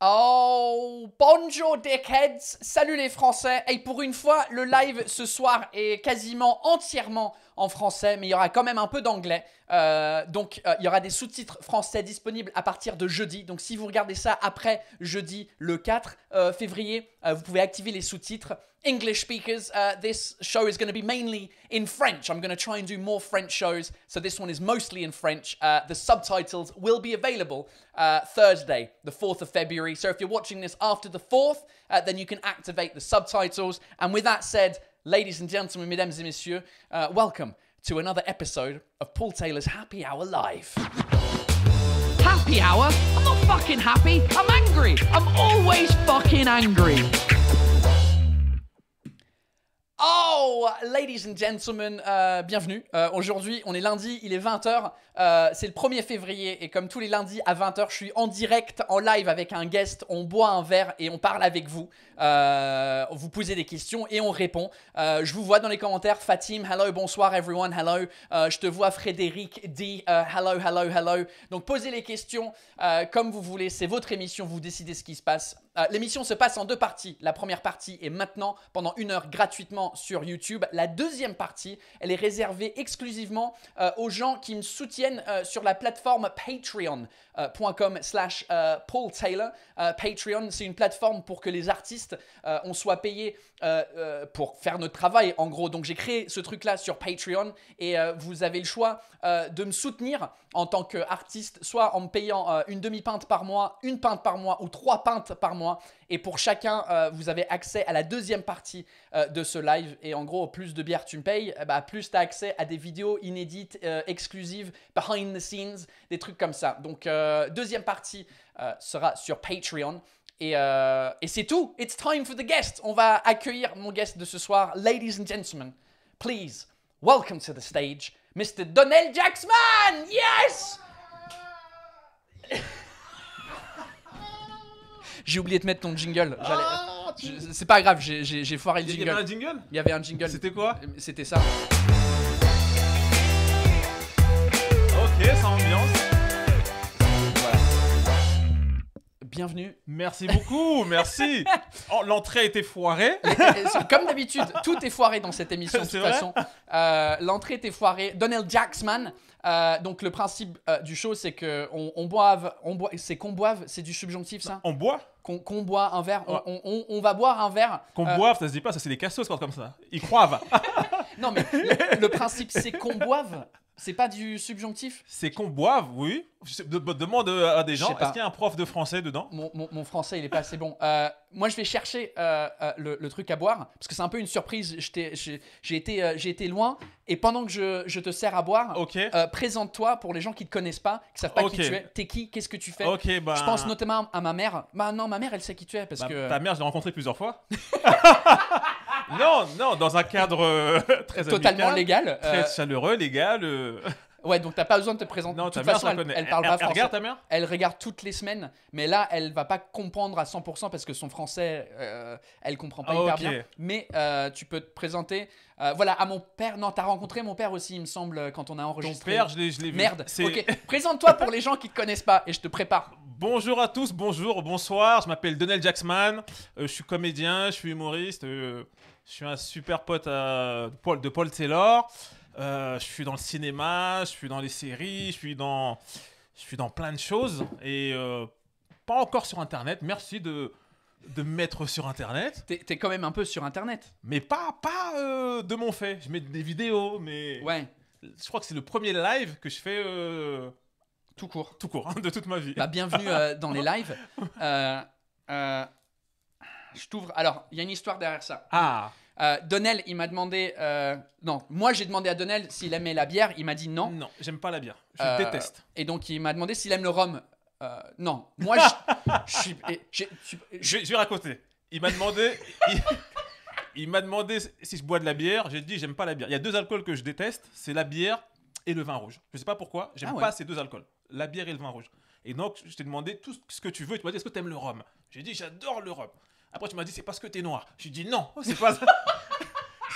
Oh, bonjour dickheads, salut les Français. Et pour une fois, le live ce soir est quasiment entièrement en français, mais il y aura quand même un peu d'anglais. Euh, donc euh, il y aura des sous-titres français disponibles à partir de jeudi. Donc si vous regardez ça après jeudi le 4 euh, février, vous pouvez activer les sous-titres. English speakers, this show is going to be mainly in French. I'm going to try and do more French shows, so this one is mostly in French. Uh, the subtitles will be available uh, Thursday, the 4th of February. So if you're watching this after the 4th, uh, then you can activate the subtitles. And with that said, Ladies and gentlemen, mesdames et messieurs, uh, welcome to another episode of Paul Taylor's Happy Hour Live. Happy Hour? I'm not fucking happy. I'm angry. I'm always fucking angry. Oh, ladies and gentlemen, euh, bienvenue. Euh, aujourd'hui, on est lundi, il est 20h. Euh, c'est le 1er février et comme tous les lundis à 20h, je suis en direct, en live avec un guest. On boit un verre et on parle avec vous. vous posez des questions et on répond. je vous vois dans les commentaires. Fatim, hello, bonsoir everyone, hello. je te vois Frédéric D, hello, hello, hello. Donc posez les questions comme vous voulez. C'est votre émission, vous décidez ce qui se passe. Euh, l'émission se passe en deux parties. La première partie est maintenant pendant une heure gratuitement sur YouTube. La deuxième partie, elle est réservée exclusivement euh, aux gens qui me soutiennent euh, sur la plateforme Patreon. Euh, .com slash euh, Paul Taylor. Euh, Patreon, c'est une plateforme pour que les artistes, on soit payés pour faire notre travail, en gros. Donc j'ai créé ce truc-là sur Patreon et vous avez le choix de me soutenir en tant qu'artiste, soit en me payant une demi-pinte par mois, une pinte par mois ou trois pintes par mois. Et pour chacun, vous avez accès à la deuxième partie de ce live. Et en gros, plus de bière tu me payes, bah, plus tu as accès à des vidéos inédites, exclusives, behind the scenes, des trucs comme ça. Donc euh, deuxième partie euh, sera sur Patreon. Et, euh, et c'est tout. It's time for the guest. On va accueillir mon guest de ce soir. Ladies and gentlemen, please welcome to the stage Mr. Donnell Jacksman. Yes! J'ai oublié de mettre ton jingle. Ah, c'est pas grave, j'ai foiré le jingle. Il y avait un jingle Il y avait un jingle. C'était quoi C'était ça. bienvenue. Merci beaucoup, merci. Oh, l'entrée était foirée. Comme d'habitude, tout est foiré dans cette émission de toute façon. Euh, l'entrée était foirée. Donald Jacksman. Euh, donc le principe euh, du show, c'est que on, boive, on c'est qu'on boive, c'est du subjonctif ça. On boit. Qu'on boit un verre, on, va boire un verre. Qu'on boive, ça se dit pas, ça c'est des cassos quand comme ça. Ils croivent. non mais le principe c'est qu'on boive c'est pas du subjonctif C'est qu'on boive, oui. Bah, demande euh, à des gens, est-ce qu'il y a un prof de français dedans mon, français, il est pas assez bon. Euh, moi, je vais chercher euh, le, truc à boire, parce que c'est un peu une surprise. J'ai été, été loin, et pendant que je, te sers à boire, présente-toi pour les gens qui te connaissent pas, qui savent pas qui tu es. T'es qui Qu'est-ce que tu fais bah, Je pense notamment à ma mère. Bah non, ma mère, elle sait qui tu es, parce bah, que... Ta mère, je l'ai rencontrée plusieurs fois. non, non, dans un cadre euh, très Totalement légal. Très euh, chaleureux, légal. Euh. Ouais, donc t'as pas besoin de te présenter. Non, de toute ta mère, façon, elle, elle, parle pas elle français. Regarde ta mère elle regarde toutes les semaines, mais là, elle va pas comprendre à 100% parce que son français, elle comprend pas hyper bien. Mais tu peux te présenter. voilà, à mon père. Non, t'as rencontré mon père aussi, il me semble, quand on a enregistré. Ton père, je l'ai vu. Merde. Ok, présente-toi pour les gens qui te connaissent pas et je te prépare. Bonjour à tous, bonjour, bonsoir. Je m'appelle Donald Jacksman. je suis comédien, je suis humoriste. Je suis un super pote Paul, de Paul Taylor. Euh, je suis dans le cinéma, je suis dans les séries, je suis dans, je suis dans plein de choses. Et euh, pas encore sur Internet. Merci de, de me mettre sur Internet. T'es quand même un peu sur Internet. Mais pas, pas euh, de mon fait. Je mets des vidéos, mais. Ouais. Je crois que c'est le premier live que je fais. Tout court. Tout court, de toute ma vie. Bah, bienvenue dans les lives. je t'ouvre. Alors, il y a une histoire derrière ça. Ah. Euh, Donnel, il m'a demandé. Euh, non, moi j'ai demandé à Donnel s'il aimait la bière. Il m'a dit non. Non, j'aime pas la bière. Je euh, déteste. Et donc il m'a demandé s'il aime le rhum. non, moi je, je suis. vais- raconter. Il m'a demandé. il m'a demandé si je bois de la bière. J'ai dit j'aime pas la bière. Il y a deux alcools que je déteste. C'est la bière et le vin rouge. Je sais pas pourquoi. J'aime ah pas ces deux alcools. La bière et le vin rouge. Et donc je t'ai demandé tout ce que tu veux. Tu m'as dit est-ce que tu aimes le rhum J'ai dit j'adore le rhum. Après, tu m'as dit, c'est parce que t'es noir. Je dis, non, c'est pas ça.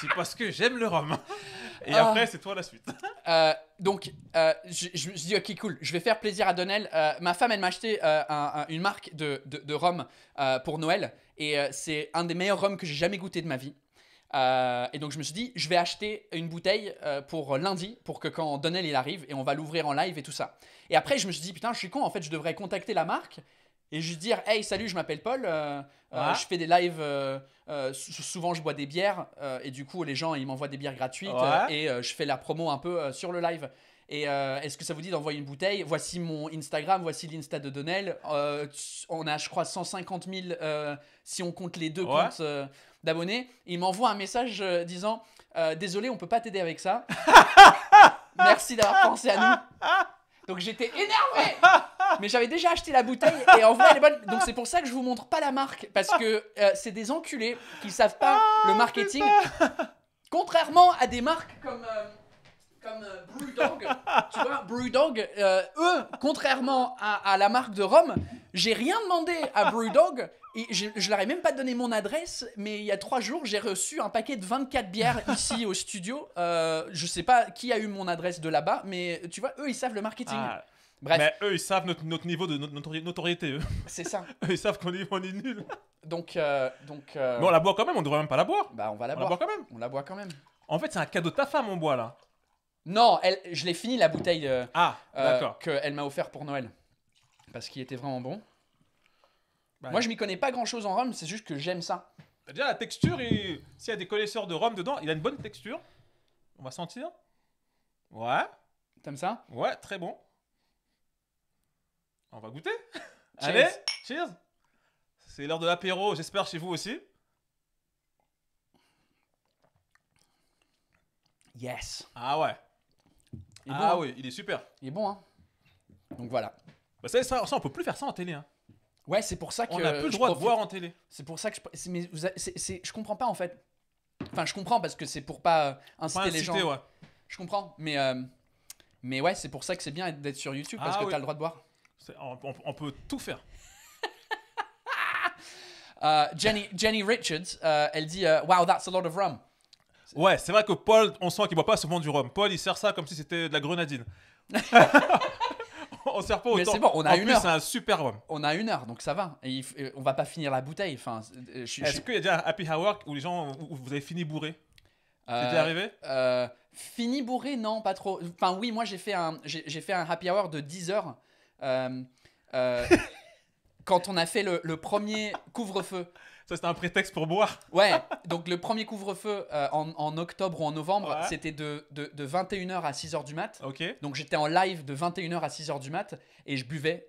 c'est parce que j'aime le rhum. Et ah. après, c'est toi la suite. Euh, donc, euh, je, me je, dis, ok, cool, je vais faire plaisir à Donnel. Euh, » ma femme, elle m'a acheté une marque de, de, rhum pour Noël. Et c'est un des meilleurs rhums que j'ai jamais goûté de ma vie. et donc, je me suis dit, je vais acheter une bouteille pour lundi, pour que quand Donnel, il arrive, et on va l'ouvrir en live et tout ça. Et après, je me suis dit, putain, je suis con, en fait, je devrais contacter la marque et juste dire hey salut je m'appelle Paul euh, euh, je fais des lives euh, souvent je bois des bières et du coup les gens ils m'envoient des bières gratuites et je fais la promo un peu sur le live et est-ce que ça vous dit d'envoyer une bouteille Voici mon Instagram, voici l'Insta de Donnel. on a, je crois, 150 000, si on compte les deux comptes d'abonnés. Il m'envoie un message disant Désolé, on peut pas t'aider avec ça. Merci d'avoir pensé à nous. Donc j'étais énervé Mais j'avais déjà acheté la bouteille et en vrai elle Donc c'est pour ça que je vous montre pas la marque parce que euh, c'est des enculés qui savent pas ah, le marketing. Contrairement à des marques comme Brew euh, comme euh, Brewdog, tu vois, Brewdog, eux, contrairement à, la marque de Rome, j'ai rien demandé à Brewdog je, je leur ai même pas donné mon adresse, mais il y a trois jours, j'ai reçu un paquet de 24 bières ici au studio. Euh, je sais pas qui a eu mon adresse de là-bas, mais tu vois, eux, ils savent le marketing. Ah. Bref. Mais eux, ils savent notre, niveau de notre notoriété, eux. C'est ça. ils savent qu'on est, on Donc. Euh, donc euh, Mais on la boit quand même, on devrait même pas la boire. Bah, on va la boire. boit quand même. On la boit quand même. En fait, c'est un cadeau de ta femme, on boit là. Non, elle, je l'ai fini la bouteille euh, ah, euh qu'elle m'a offert pour Noël. Parce qu'il était vraiment bon. Bah Moi, je m'y connais pas grand chose en rhum, c'est juste que j'aime ça. Bah, déjà, la texture, s'il y a des connaisseurs de rhum dedans, il a une bonne texture. On va sentir. Ouais. T'aimes ça Ouais, très bon. On va goûter. Allez, cheers. C'est l'heure de l'apéro, j'espère chez vous aussi. Yes. Ah ouais. ah hein. oui, il est super. Il est bon, hein. Donc voilà. Bah, ça, ça, on peut plus faire ça en télé, hein. Ouais, c'est pour ça que. On n'a plus le droit de voir en télé. C'est pour ça que je. Mais je comprends pas en fait. Enfin, je comprends parce que c'est pour pas euh, pas inciter les gens. Je comprends, mais euh, mais ouais, c'est pour ça que c'est bien d'être sur YouTube parce ah que tu as le droit de boire. On, peut tout faire. Euh, Jenny, Jenny Richards, elle dit Wow, that's a lot of rum. Ouais, c'est vrai que Paul, on sent qu'il boit pas souvent du rhum. Paul, il sert ça comme si c'était de la grenadine. on sert pas autant. Mais c'est bon, on a en une plus, heure. c'est un super On a une heure, donc ça va. Et, on va pas finir la bouteille. Enfin, euh, je, Est-ce qu'il y a déjà un happy hour où les gens vous avez fini bourré C'était euh, arrivé euh, Fini bourré, non, pas trop. Enfin, oui, moi j'ai fait un, j'ai, fait un happy hour de 10 heures. quand on a fait le, le premier couvre-feu, ça, c'était un prétexte pour boire. Ouais, donc le premier couvre-feu euh, en, octobre ou en novembre, c'était de, de, 21h à 6h du mat. Ok. Donc j'étais en live de 21h à 6h du mat et je buvais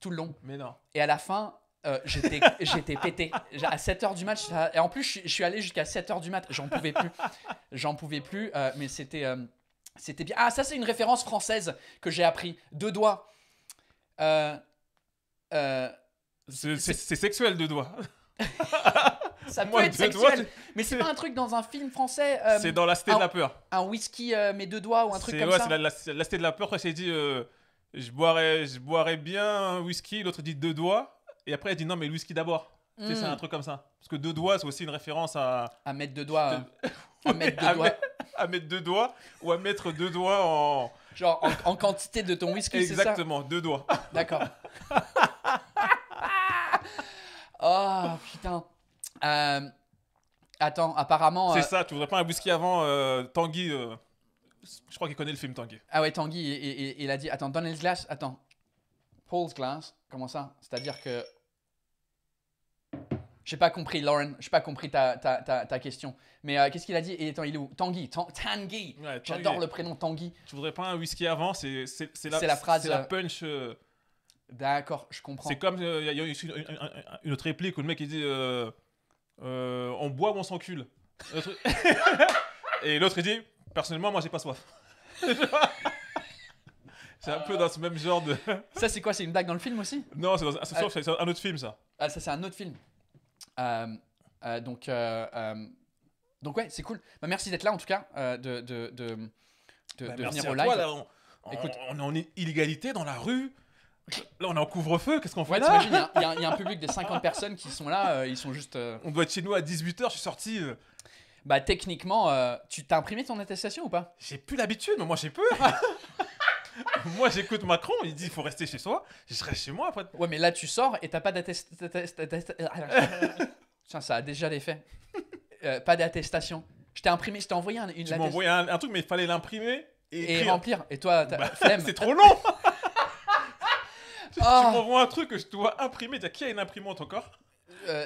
tout le long. Mais non. Et à la fin, euh, j'étais, j'étais pété. À 7h du mat, et en plus, je, suis allé jusqu'à 7h du mat. J'en pouvais plus. J'en pouvais plus, euh, mais c'était, c'était bien. Ah, ça, c'est une référence française que j'ai appris. Deux doigts. c'est, sexuel, deux doigts. ça peut être sexuel, mais c'est pas un truc dans un film français. Euh, c'est dans la cité de la peur. Un whisky euh, mais mes deux doigts ou un truc comme ça. C'est la, cité de la peur. quand elle dit euh, je boirais je boirais bien un whisky. L'autre dit deux doigts. Et après, elle dit non mais le whisky d'abord. c'est hmm. un truc comme ça. Parce que deux doigts, c'est aussi une référence à. À mettre deux doigts. à mettre deux doigts. à mettre deux doigts ou à mettre deux doigts en. Genre en, en quantité de ton whisky, c'est ça Exactement, deux doigts. D'accord. Oh putain. Euh, attends, apparemment. C'est euh, ça, tu voudrais pas un whisky avant euh, Tanguy Je crois qu'il connaît le film Tanguy. Ah ouais, Tanguy, il, a dit Attends, Donald's Glass, attends. Paul's Glass, comment ça C'est-à-dire que. J'ai pas compris, Lauren, j'ai pas compris ta, ta, ta, ta question. Mais qu'est-ce qu'il a dit Et attends, il est où Tanguy, Tanguy J'adore le prénom Tanguy. Tu voudrais pas un whisky avant C'est la, la, phrase. C'est la punch. D'accord, je comprends. C'est comme, il euh, y a une, une, autre réplique où le mec il dit euh, euh, On boit ou on s'encule Et l'autre il dit Personnellement, moi j'ai pas soif. c'est un peu dans ce même genre de. ça, c'est quoi C'est une blague dans le film aussi Non, c'est ah. un, autre film ça. Ah, ça, c'est un autre film. donc, donc, ouais, c'est cool. Bah, merci d'être là en tout cas, de, de, bah, venir au live. Écoute, on, on est en illégalité dans la rue. Là, on est en couvre-feu, qu'est-ce qu'on fait là Il y, a un public de 50 personnes qui sont là, euh, ils sont juste. Euh, on doit être chez nous à 18h, je suis sorti. Euh. Bah, techniquement, tu t'as imprimé ton attestation ou pas J'ai plus l'habitude, mais moi j'ai peur Moi j'écoute Macron, il dit il faut rester chez soi, je serai chez moi après. Ouais, mais là tu sors et t'as pas d'attestation. Ah, ça a déjà l'effet. pas d'attestation. Je t'ai imprimé, je t'ai envoyé une. Tu m'as envoyé un, truc, mais il fallait l'imprimer et, et remplir. Et toi, bah, c'est trop long Tu oh. m'envoies un truc que je dois imprimer. T'as qui a une imprimante encore euh,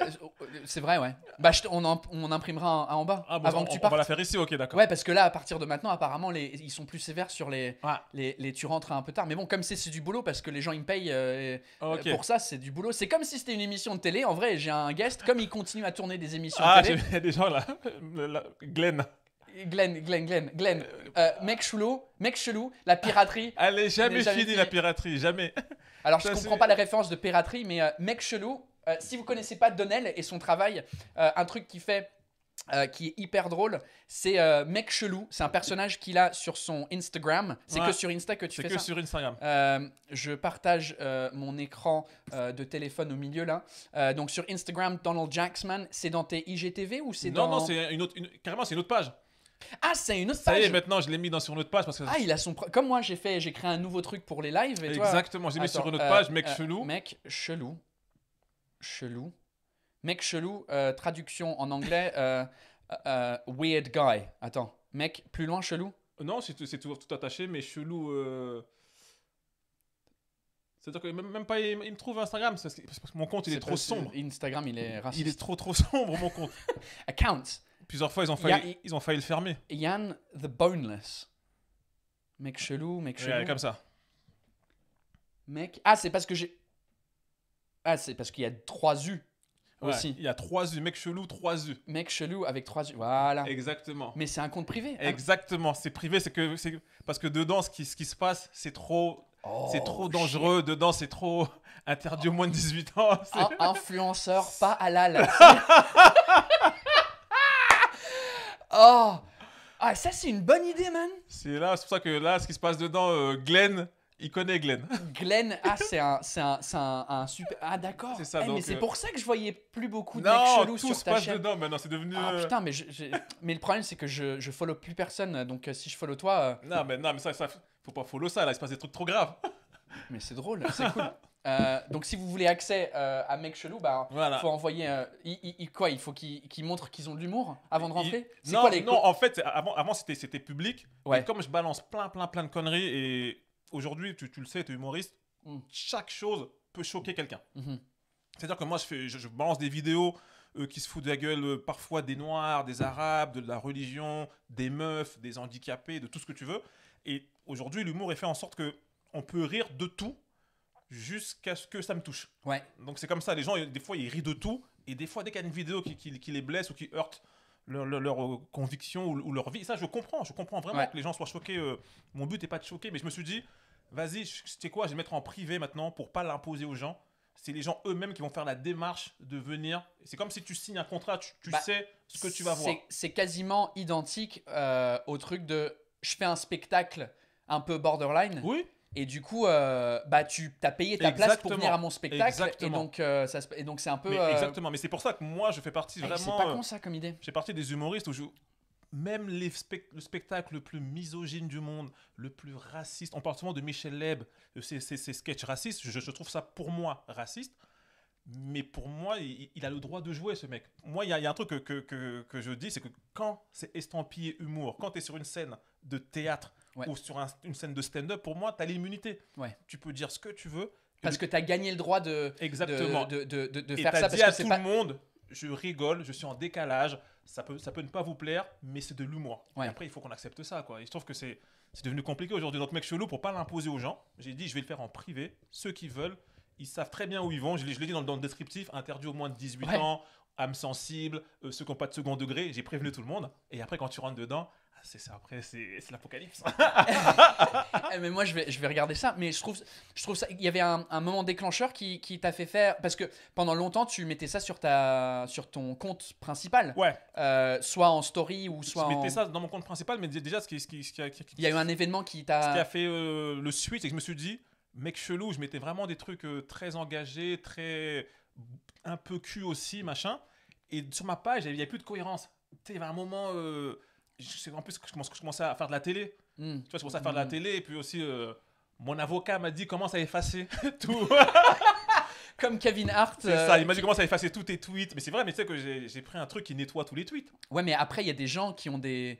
c'est vrai, ouais. Bah, on, imprimera un, en bas ah, avant que tu partes. on va la faire ici, ok, d'accord. Ouais, parce que là, à partir de maintenant, apparemment, les, ils sont plus sévères sur les, les, tu rentres un peu tard. Mais bon, comme c'est c'est du boulot, parce que les gens ils me payent euh, ah, pour ça, c'est du boulot. C'est comme si c'était une émission de télé. En vrai, j'ai un guest, comme il continue à tourner des émissions Ah, de télé. il y a des gens là. Glenn. Glenn, Glenn, Glenn, Glenn. Euh, mec chelou, mec chelou, la piraterie. Elle n'est jamais, finie, la piraterie, jamais. Alors, je ne comprends pas la référence de piraterie, mais euh, mec chelou, euh, si vous connaissez pas Donnell et son travail, un truc qui fait. qui est hyper drôle, c'est Mec Chelou. C'est un personnage qu'il a sur son Instagram. C'est que sur Insta que tu fais ça. C'est que sur Instagram. je partage mon écran de téléphone au milieu là. donc sur Instagram, Donald Jacksman, c'est dans tes IGTV ou c'est dans. Non, non, c'est une autre. Carrément, c'est une autre page. Ah, c'est une autre page. Ça y est, maintenant je l'ai mis dans sur une autre page parce que. Ah, il a son. Comme moi, j'ai fait, j'ai créé un nouveau truc pour les lives. Exactement, j'ai mis sur une autre euh, page, mec euh, chelou. Mec chelou. Chelou. Mec chelou, euh, traduction en anglais, weird guy. Attends, mec plus loin chelou Non, c'est toujours tout attaché, mais chelou. C'est-à-dire même, pas, il, me trouve Instagram parce que, mon compte il est, trop sombre. Instagram, il est raciste. Il est trop trop sombre mon compte. Account. Plusieurs fois, ils ont failli, ils ont failli le fermer. Yann the Boneless. Mec chelou, mec chelou. Ouais, comme ça. Mec. Ah, c'est parce que j'ai. Ah, c'est parce qu'il y a trois U aussi. Il y a trois U. Mec chelou, trois U. Mec chelou avec trois U. Voilà. Exactement. Mais c'est un compte privé. Ah. Exactement. C'est privé. C'est que c'est parce que dedans, ce qui, ce qui se passe, c'est trop. c'est oh, trop dangereux, dedans c'est trop interdit aux au moins de 18 ans. influenceur pas halal. Oh! Ah, ça, c'est une bonne idée, man! C'est là, c'est pour ça que là, ce qui se passe dedans, euh, Glenn, il connaît Glenn. Glenn, ah, c'est un, un, un, super. Ah, d'accord. C'est ça, eh, Mais c'est euh, pour ça que je voyais plus beaucoup de mecs Non, tout se passe dedans maintenant, c'est devenu. Ah, euh, putain, mais, mais le problème, c'est que je, je follow plus personne. Donc, si je follow toi, Non, mais, non, mais ça, ça, faut pas follow ça, là, il se passe des trucs trop graves. mais c'est drôle, c'est cool. Euh, donc si vous voulez accès euh, à Mec Chelou, bah, faut envoyer. Euh, il, quoi Il faut qu'ils montrent qu'ils ont de l'humour avant de rentrer. Non, non, en fait, avant, avant c'était c'était public. Comme je balance plein plein plein de conneries et aujourd'hui, tu, le sais, tu es humoriste, hmm. chaque chose peut choquer quelqu'un. Mhm. C'est-à-dire que moi, je, je, balance des vidéos qui se foutent de la gueule parfois des noirs, des arabes, de la religion, des meufs, des handicapés, de tout ce que tu veux. Et aujourd'hui, l'humour est fait en sorte que on peut rire de tout jusqu'à ce que ça me touche. Ouais. Donc c'est comme ça, les gens, des fois, ils rient de tout, et des fois, dès qu'il y a une vidéo qui, les blesse ou qui heurte leur, euh, conviction ou, leur vie, ça, je comprends, je comprends vraiment que les gens soient choqués. Euh, mon but n'est pas de choquer, mais je me suis dit, vas-y, c'était quoi, je vais mettre en privé maintenant pour pas l'imposer aux gens. C'est les gens eux-mêmes qui vont faire la démarche de venir. C'est comme si tu signes un contrat, tu, bah, sais ce que tu vas voir. C'est quasiment identique euh, au truc de je fais un spectacle un peu borderline. Oui. Et du coup, euh, bah, tu as payé ta place pour venir à mon spectacle. Et donc, euh, ça, donc c'est un peu. Euh, exactement. Mais c'est pour ça que moi, je fais partie eh, vraiment. C'est pas con ça comme idée. Je fais partie des humoristes où je, même le spectacle le plus misogyne du monde, le plus raciste, en parle de Michel Leb, de ses, sketchs racistes, je, trouve ça pour moi raciste, mais pour moi, il, a le droit de jouer ce mec. Moi, il y a, un truc que, que, que, que je dis, c'est que quand c'est estampillé humour, quand tu es sur une scène de théâtre, ou sur une scène de stand-up, pour moi, tu as l'immunité. Tu peux dire ce que tu veux. Parce que tu as gagné le droit de, Exactement. de, de, de, faire ça. Dit tout le monde, je rigole, je suis en décalage, ça peut, ça peut ne pas vous plaire, mais c'est de l'humour. Après, il faut qu'on accepte ça. Quoi. il je trouve que c'est devenu compliqué aujourd'hui. Donc, mec chelou, pour pas l'imposer aux gens, j'ai dit, je vais le faire en privé. Ceux qui veulent, ils savent très bien où ils vont. Je, je l'ai dit dans, dans, le descriptif, interdit au moins de 18 ans, âme sensible, euh, ceux qui n'ont pas de second degré. J'ai prévenu tout le monde. Et après, quand tu rentres dedans, c'est ça. Après, c'est l'apocalypse. Eh, mais moi, je vais, je vais regarder ça. Mais je trouve, je trouve ça. Il y avait un, moment déclencheur qui, qui t'a fait faire. Parce que pendant longtemps, tu mettais ça sur, ta, sur ton compte principal. Ouais. Euh, soit en story ou soit. Je mettais ça dans mon compte principal, mais déjà, ce qui, ce qui, qui a, Il y a eu un événement qui t'a. Ce qui a fait euh, le switch, et que je me suis dit, mec chelou, je mettais vraiment des trucs euh, très engagés, très. un peu cul aussi, machin. Et sur ma page, il n'y avait plus de cohérence. Tu sais, il y avait un moment je, en plus, je, commence, je commençais à faire de la télé. Hmm. Tu vois, je commençais à faire de la hmm. télé. Et puis aussi, euh, mon avocat m'a dit comment ça effacer tout. Comme Kevin Hart. C'est ça, euh. il m'a dit comment ça effacer tous tes tweets. Mais c'est vrai, mais tu sais que j'ai pris un truc qui nettoie tous les tweets. Ouais, mais après, il y a des gens qui ont des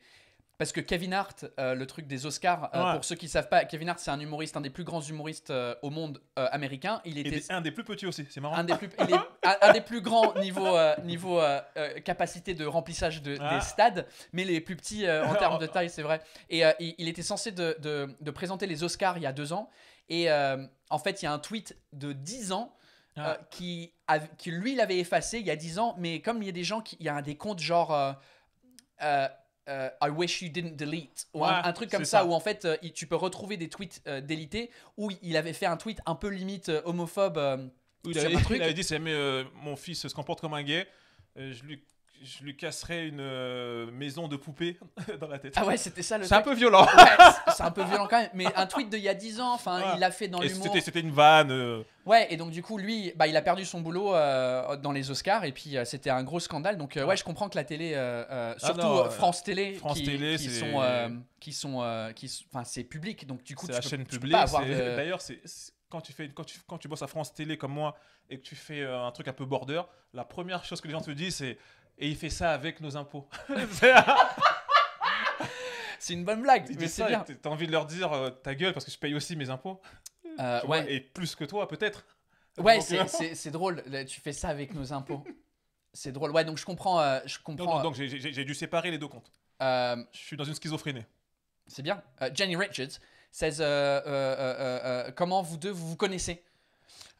parce que Kevin Hart, euh, le truc des Oscars, euh, pour ceux qui ne savent pas, Kevin Hart, c'est un humoriste, un des plus grands humoristes euh, au monde américain. Il était... un des plus petits aussi, c'est marrant. Un des plus, des plus grands niveau, niveau capacité de remplissage de, des ah. stades, mais les plus petits en termes de taille, c'est vrai. Et il, était censé de, de, présenter les Oscars il y a deux ans. Et en fait, il y a un tweet de 10 ans ah. qui, qui, lui, l'avait effacé il y a 10 ans. Mais comme il y a des gens, qui, il y a des comptes genre... Euh, I wish you didn't delete ou un, truc comme ça, où en fait euh, tu peux retrouver des tweets euh, délités où il avait fait un tweet un peu limite homophobe. il, avait, dit c'est mon fils se comporte comme un gay. je lui je lui casserais une euh, maison de poupée dans la tête. Ah ouais, c'était ça le. C'est un peu violent. c'est un peu violent quand même. Mais un tweet il y a 10 ans, enfin, il l'a fait dans l'humour. C'était une vanne. Euh. Ouais, et donc du coup, lui, bah, il a perdu son boulot euh, dans les Oscars, et puis c'était un gros scandale. Donc ouais, je comprends que la télé, ah surtout France Télé, France qui, télé sont, qui, sont, qui enfin, c'est public. Donc du coup, tu, la peux, chaîne publique, D'ailleurs, c'est quand tu fais quand tu, quand tu bosses à France Télé comme moi et que tu fais un truc un peu border, la première chose que les gens te disent c'est et il fait ça avec nos impôts. c'est une bonne blague. tu T'as envie de leur dire euh, ta gueule parce que je paye aussi mes impôts. Euh, ouais. et plus que toi, peut-être. Ouais, euh, c'est drôle. tu fais ça avec nos impôts. c'est drôle. Ouais, donc je comprends. je comprends. Non, non, donc j'ai dû séparer les deux comptes. je suis dans une schizophrénie. C'est bien. Jenny Richards says Comment vous deux vous vous connaissez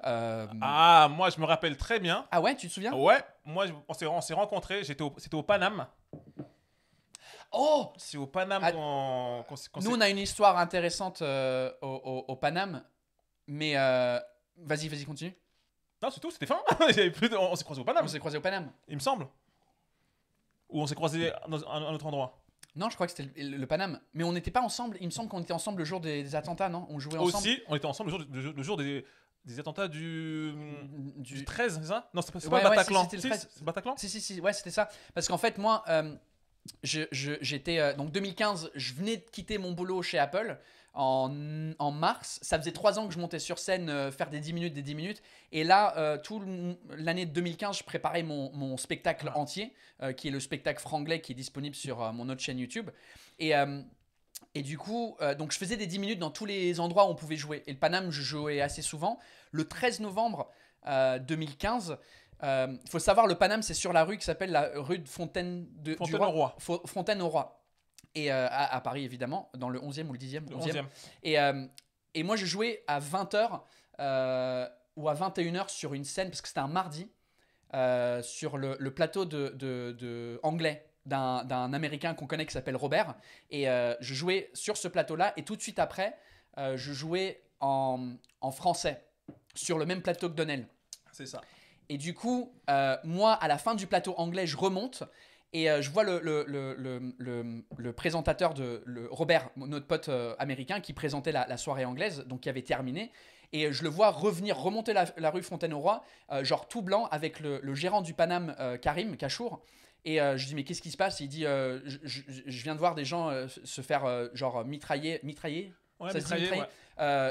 euh, ah, moi, je me rappelle très bien. Ah ouais, tu te souviens Ouais, moi, on s'est, on rencontrés, j'étais c'était au Paname. Oh C'est au Paname ah, qu'on, Nous, on a une histoire intéressante euh, au, au, Paname, mais euh, vas-y, vas-y, continue. Non, c'est tout, c'était fin. On s'est croisés au Paname. On s'est croisé au Paname. Il me semble. Ou on s'est croisé dans un autre endroit non, je crois que c'était le, Paname. Mais on n'était pas ensemble. Il me semble qu'on était ensemble le jour des, attentats, non On jouait ensemble. Aussi, on était ensemble le jour, le jour des, des attentats du, mm, du... 13, c'est ça Non, c'est pas, ouais, pas Bataclan. Si, Bataclan. Si, si, si, ouais, c'était ça. Parce qu'en fait, moi, euh, j'étais. Euh, donc 2015, je venais de quitter mon boulot chez Apple. En, mars. Ça faisait trois ans que je montais sur scène euh, faire des 10 minutes, des 10 minutes. Et là, euh, tout l'année 2015, je préparais mon, spectacle ah. entier, qui est le spectacle franglais qui est disponible sur mon autre chaîne YouTube. Et et du coup, euh, donc je faisais des 10 minutes dans tous les endroits où on pouvait jouer. Et le Paname, je jouais assez souvent. Le 13 novembre 2015, euh, il euh, faut savoir, le Paname, c'est sur la rue qui s'appelle la rue de Fontaine, de, Fontaine Roi. Au Roi. Fontaine au Roi. Et à, Paris, évidemment, dans le 11e ou le 10e. 11e. Et, et, moi, je jouais à 20h ou à 21h sur une scène, parce que c'était un mardi, sur le, plateau de, de Anglais d'un Américain qu'on connaît qui s'appelle Robert. Et euh, je jouais sur ce plateau-là. Et tout de suite après, euh, je jouais en, français sur le même plateau que Donnell. C'est ça. Et du coup, euh, moi, à la fin du plateau anglais, je remonte. Et je vois le, le, présentateur de Robert, notre pote américain, qui présentait la, soirée anglaise, donc qui avait terminé. Et je le vois revenir, remonter la, rue Fontaine-au-Roi, genre tout blanc, avec le, gérant du Paname, Karim Kachour. Et euh, je dis, mais qu'est-ce qui se passe Il dit, euh, je, viens de voir des gens euh, se faire genre mitrailler, mitrailler, ouais, mitrailler,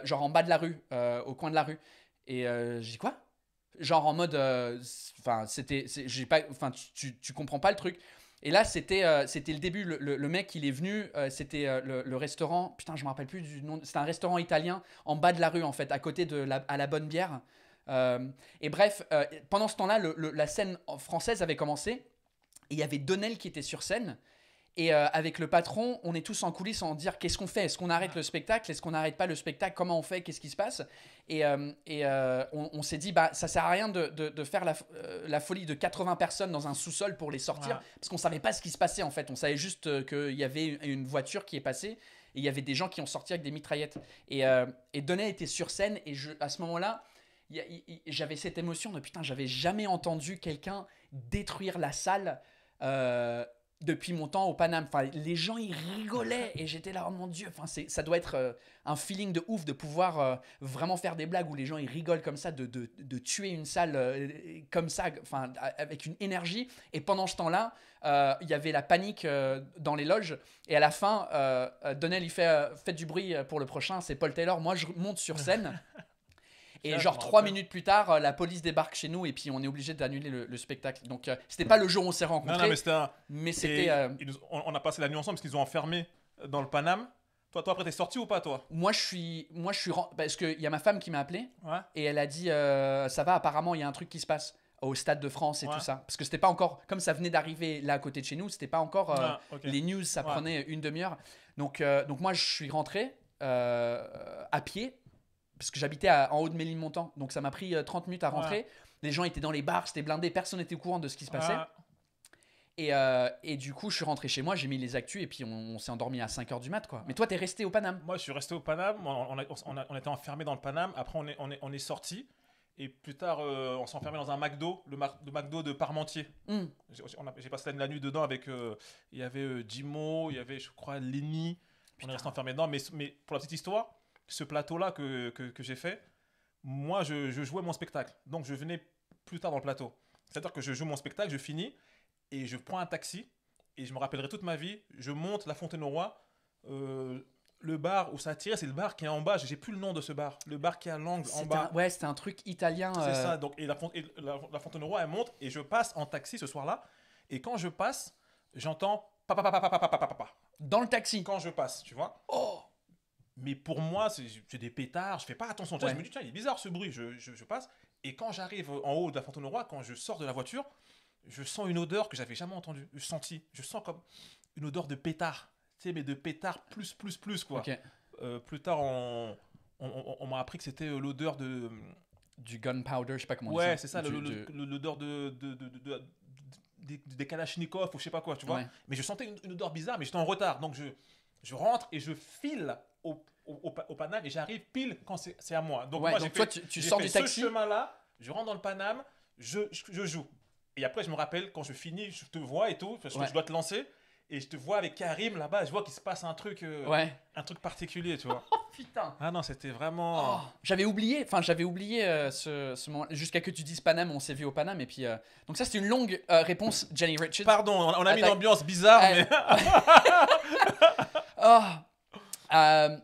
genre en bas de la rue, au coin de la rue. Et je dis quoi Genre en mode, enfin c'était, j'ai pas, enfin tu, tu, comprends pas le truc. Et là c'était, c'était le début. Le, mec il est venu, c'était le, restaurant. Putain, je me rappelle plus du nom. C'était un restaurant italien en bas de la rue en fait, à côté de la, à la bonne bière. et bref, pendant ce temps-là, la scène française avait commencé. Et il y avait Donnel qui était sur scène. Et euh, avec le patron, on est tous en coulisses en dire qu'est-ce qu'on fait Est-ce qu'on arrête le spectacle Est-ce qu'on n'arrête pas le spectacle Comment on fait Qu'est-ce qui se passe Et, euh, et euh, on, s'est dit, bah, ça sert à rien de, de, faire la, la, folie de 80 personnes dans un sous-sol pour les sortir, parce qu'on savait pas ce qui se passait en fait. On savait juste qu'il y avait une voiture qui est passée et il y avait des gens qui ont sorti avec des mitraillettes. Et, et était sur scène et je, à ce moment-là, j'avais cette émotion de putain, j'avais jamais entendu quelqu'un détruire la salle euh, depuis mon temps au Paname. Enfin, les gens, ils rigolaient et j'étais là, oh mon Dieu, enfin, ça doit être euh, un feeling de ouf de pouvoir euh, vraiment faire des blagues où les gens, ils rigolent comme ça, de, de, de tuer une salle comme ça, enfin, avec une énergie. Et pendant ce temps-là, il y avait la panique dans les loges. Et à la fin, Donnell, il fait Faites du bruit pour le prochain, c'est Paul Taylor. Moi, je monte sur scène. Et genre trois minutes plus tard, euh, la police débarque chez nous et puis on est obligé d'annuler le, spectacle. Donc euh, c'était pas le jour où on s'est rencontrés. Non, non, mais c'était. Mais c'était. Euh, on, a passé la nuit ensemble parce qu'ils ont enfermé dans le Paname. Toi, toi, après, t'es sorti ou pas, toi Moi, je suis. Moi, je suis parce qu'il y a ma femme qui m'a appelé. Et elle a dit Ça va, apparemment, il y a un truc qui se passe au Stade de France et tout ça. Parce que c'était pas encore. Comme ça venait d'arriver là à côté de chez nous, c'était pas encore. Ah, les news, ça prenait une demi-heure. Donc, donc moi, je suis rentré à pied parce que j'habitais en haut de Méline-Montant, donc ça m'a pris 30 euh, minutes à rentrer. Les gens étaient dans les bars, c'était blindé, personne n'était au courant de ce qui se passait. Euh, et, du coup, je suis rentré chez moi, j'ai mis les actus et puis on, s'est endormi à 5h du mat. quoi. Mais toi, t'es resté au Paname Moi, je suis resté au Paname. On, était enfermé dans le Paname. Après, on est, est, on est sorti. Et plus tard, euh, on s'est enfermé dans un McDo, le, McDo de Parmentier. Hmm. J'ai passé la nuit dedans avec. Il y avait Jimo, il y avait, je crois, Lenny. On est resté enfermé dedans. Mais, mais pour la petite histoire, ce plateau-là que, que, j'ai fait, moi, je, jouais mon spectacle. Donc, je venais plus tard dans le plateau. C'est-à-dire que je joue mon spectacle, je finis, et je prends un taxi, et je me rappellerai toute ma vie, je monte la Fontaine au Roi. le bar où ça tirait, c'est le bar qui est en bas. J'ai plus le nom de ce bar. Le bar qui a à l'angle en bas. Un, ouais, c'était un truc italien. C'est ça. Donc, et la, Fontaine au Roi, elle monte, et je passe en taxi ce soir-là. Et quand je passe, j'entends papa, papa, papa, papa, papa, papa. Dans le taxi. Quand je passe, tu vois. Oh mais pour moi, c'est des pétards, je fais pas attention. Je me dis, tiens, il est bizarre ce bruit, je, passe. Et quand j'arrive en haut de la Fontaine Roi, quand je sors de la voiture, je sens une odeur que j'avais jamais entendue, je Je sens comme une odeur de pétard, tu sais, mais de pétard plus, plus, plus, quoi. Euh, plus tard, on, m'a appris que c'était euh, l'odeur de. Du gunpowder, je sais pas comment on dit. Ouais, c'est ça, l'odeur de, des, des ou je sais pas quoi, tu vois. Mais je sentais une odeur bizarre, mais j'étais en retard. Donc je, je rentre et je file au, au, Paname et j'arrive pile quand c'est à moi. Donc, donc toi, tu, tu sors du taxi. ce chemin-là, je rentre dans le Paname, je, je, joue. Et après, je me rappelle, quand je finis, je te vois et tout, parce que je dois te lancer. Et je te vois avec Karim là-bas, je vois qu'il se passe un truc, euh, un truc particulier, tu vois. oh, putain. Ah non, c'était vraiment. Oh, j'avais oublié, enfin j'avais oublié euh, ce, ce, moment, jusqu'à que tu dises Paname, on s'est vu au Paname et puis. Euh, donc ça c'est une longue réponse, Jenny Richards. Pardon, on, on a mis une ambiance bizarre. Mais... Oh, euh,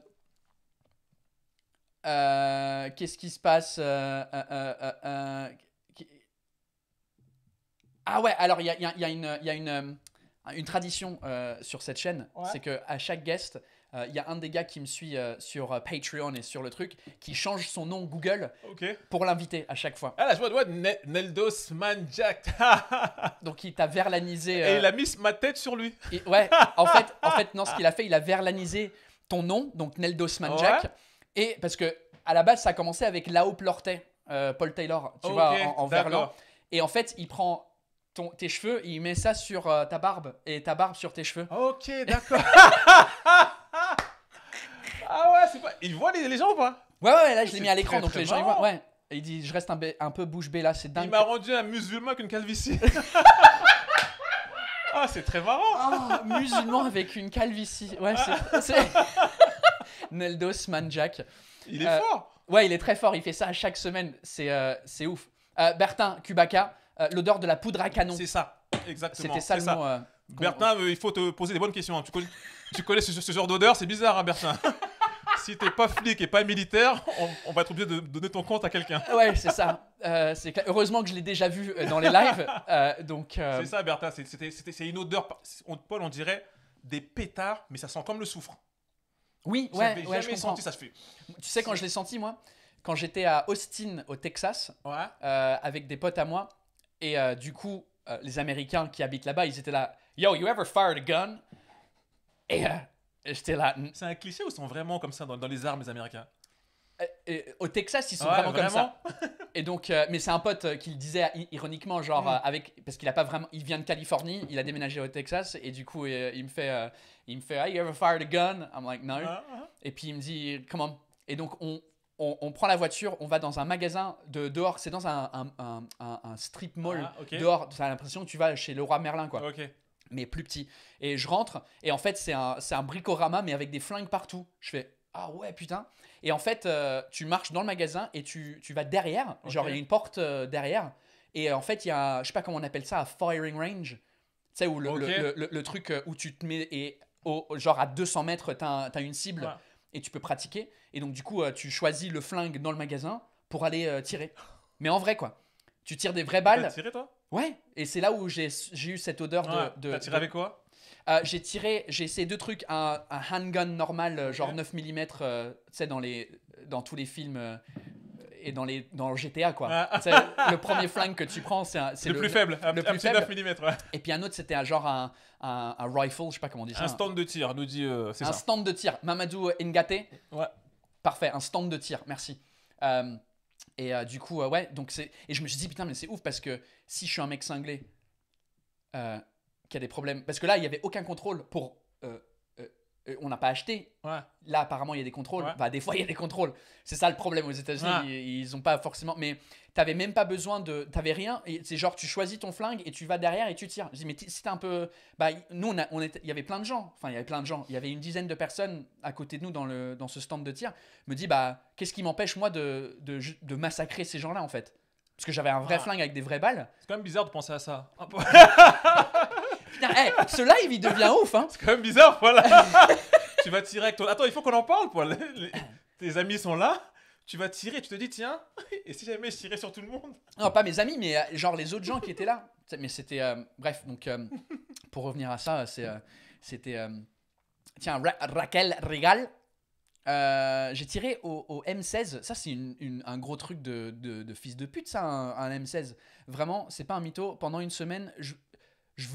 euh, qu'est-ce qui se passe euh, Ah ouais, alors il y a, une, tradition sur cette chaîne, c'est qu'à chaque guest, euh, il y a un des gars qui me suit euh, sur euh, Patreon et sur le truc qui change son nom Google pour l'inviter à chaque fois. Ah là, je vois, Neldos Donc il t'a verlanisé. Et il a mis ma tête sur lui. ouais, en fait, en fait, non, ce qu'il a fait, il a verlanisé ton nom, donc Neldos Manjack. Et parce que à la base, ça a commencé avec Lao Plortet, Paul Taylor, tu vois, en, verlan. Et en fait, il prend ton, tes cheveux, il met ça sur ta barbe et ta barbe sur tes cheveux. Ok, d'accord. Il voit les, gens ou pas Ouais, ouais, là, je l'ai mis à l'écran, donc les gens, ils voient. Ouais. Et il dit, je reste un, un peu bouche bée là, c'est dingue. Il m'a rendu un musulman avec une calvitie. Ah, c'est très marrant. Ah, musulman avec une calvitie. Ouais, c'est. Neldos Manjak. Il est euh, fort. Ouais, il est très fort, il fait ça à chaque semaine, c'est euh, c'est ouf. Euh, Bertin, Kubaka, euh, l'odeur de la poudre à canon. C'est ça. Exactement. C'était ça le mot. Bertin, il faut te poser des bonnes questions. Hein. Tu connais, tu connais ce, genre d'odeur, c'est bizarre, hein, Bertin. si t'es pas flic et pas militaire, on, va être obligé de donner ton compte à quelqu'un. Ouais, c'est ça. Euh, Heureusement que je l'ai déjà vu euh, dans les lives. Euh, donc. Euh, c'est ça, Bertha. C'est une odeur. On, Paul, on dirait des pétards, mais ça sent comme le soufre. Oui, ouais, jamais senti, ça Tu sais quand je l'ai senti moi, quand j'étais à Austin au Texas, avec des potes à moi, et du coup les Américains qui habitent là-bas, ils étaient là, yo, you ever fired a gun? Et J'étais là. Hmm. C'est un cliché ou sont vraiment comme ça dans, les armes, les Américains euh, et, au Texas, ils sont vraiment, comme ça. Et donc, euh, mais c'est un pote euh, qui le disait ironiquement, genre mm. avec parce qu'il a pas vraiment, il vient de Californie, il a déménagé au Texas et du coup, il me fait, il me fait, you ever fired a gun? I'm like no. Ah, ah. Et puis il me dit, comment? Et donc on, on, prend la voiture, on va dans un magasin de dehors, c'est dans un, un, strip mall ah, dehors Ça dehors. l'impression que tu vas chez le roi Merlin quoi mais plus petit. Et je rentre, et en fait, c'est un, bricorama, mais avec des flingues partout. Je fais ah ouais, putain. Et en fait, euh, tu marches dans le magasin et tu, tu vas derrière. Genre, il y a une porte euh, derrière. Et euh, en fait, il y a, je sais pas comment on appelle ça, un firing range. Tu sais, où le, le, le, truc où tu te mets et genre à 200 mètres, tu as, une cible et tu peux pratiquer. Et donc, du coup, tu choisis le flingue dans le magasin pour aller tirer. Mais en vrai, quoi. Tu tires des vraies balles. tiré, toi Ouais, et c'est là où j'ai eu cette odeur de. T'as tiré avec quoi euh, J'ai tiré, j'ai essayé deux trucs, un, un handgun normal, euh, genre 9 mm, euh, tu sais, dans, les, dans tous les films. et dans, les, dans le GTA, quoi. Ah. le premier flingue que tu prends, c'est le, le, plus faible, le plus petit 9 mm. Ouais. Et puis un autre, c'était genre un, un, un, rifle, je sais pas comment on dit ça. Un stand de tir, nous dit. c'est un stand de tir. Mamadou Ngate. Ouais. Parfait, un stand de tir, merci. Et euh, du coup, euh, ouais, donc c'est. Et je me suis dit, putain, mais c'est ouf parce que si je suis un mec cinglé euh, qui a des problèmes. Parce que là, il n'y avait aucun contrôle pour euh, on n'a pas acheté. Là, apparemment, il y a des contrôles. des fois, il y a des contrôles. C'est ça le problème aux États-Unis. Ils n'ont pas forcément. Mais tu n'avais même pas besoin de. n'avais rien. C'est genre, tu choisis ton flingue et tu vas derrière et tu tires. Je dis, mais si un peu. Bah, nous, on, il y avait plein de gens. Enfin, il y avait plein de gens. Il y avait une dizaine de personnes à côté de nous dans, le, dans ce stand de tir. Me dit, bah, qu'est-ce qui m'empêche, moi, de... de, de, massacrer ces gens-là, en fait Parce que j'avais un vrai flingue avec des vraies balles. C'est quand même bizarre de penser à ça. cela, ce live, il devient ouf. Hein. C'est quand même bizarre, voilà. tu vas tirer avec Attends, il faut qu'on en parle, quoi. Les, tes amis sont là. Tu vas tirer, tu te dis, tiens, et si jamais je tirais sur tout le monde Non, pas mes amis, mais euh, genre les autres gens qui étaient là. Mais c'était. Euh, bref, donc euh, pour revenir à ça, c'est, c'était. tiens, Raquel Régal. j'ai tiré au, M16. Ça, c'est un gros truc de, fils de pute, ça, un, M16. Vraiment, c'est pas un mytho. Pendant une semaine, je, je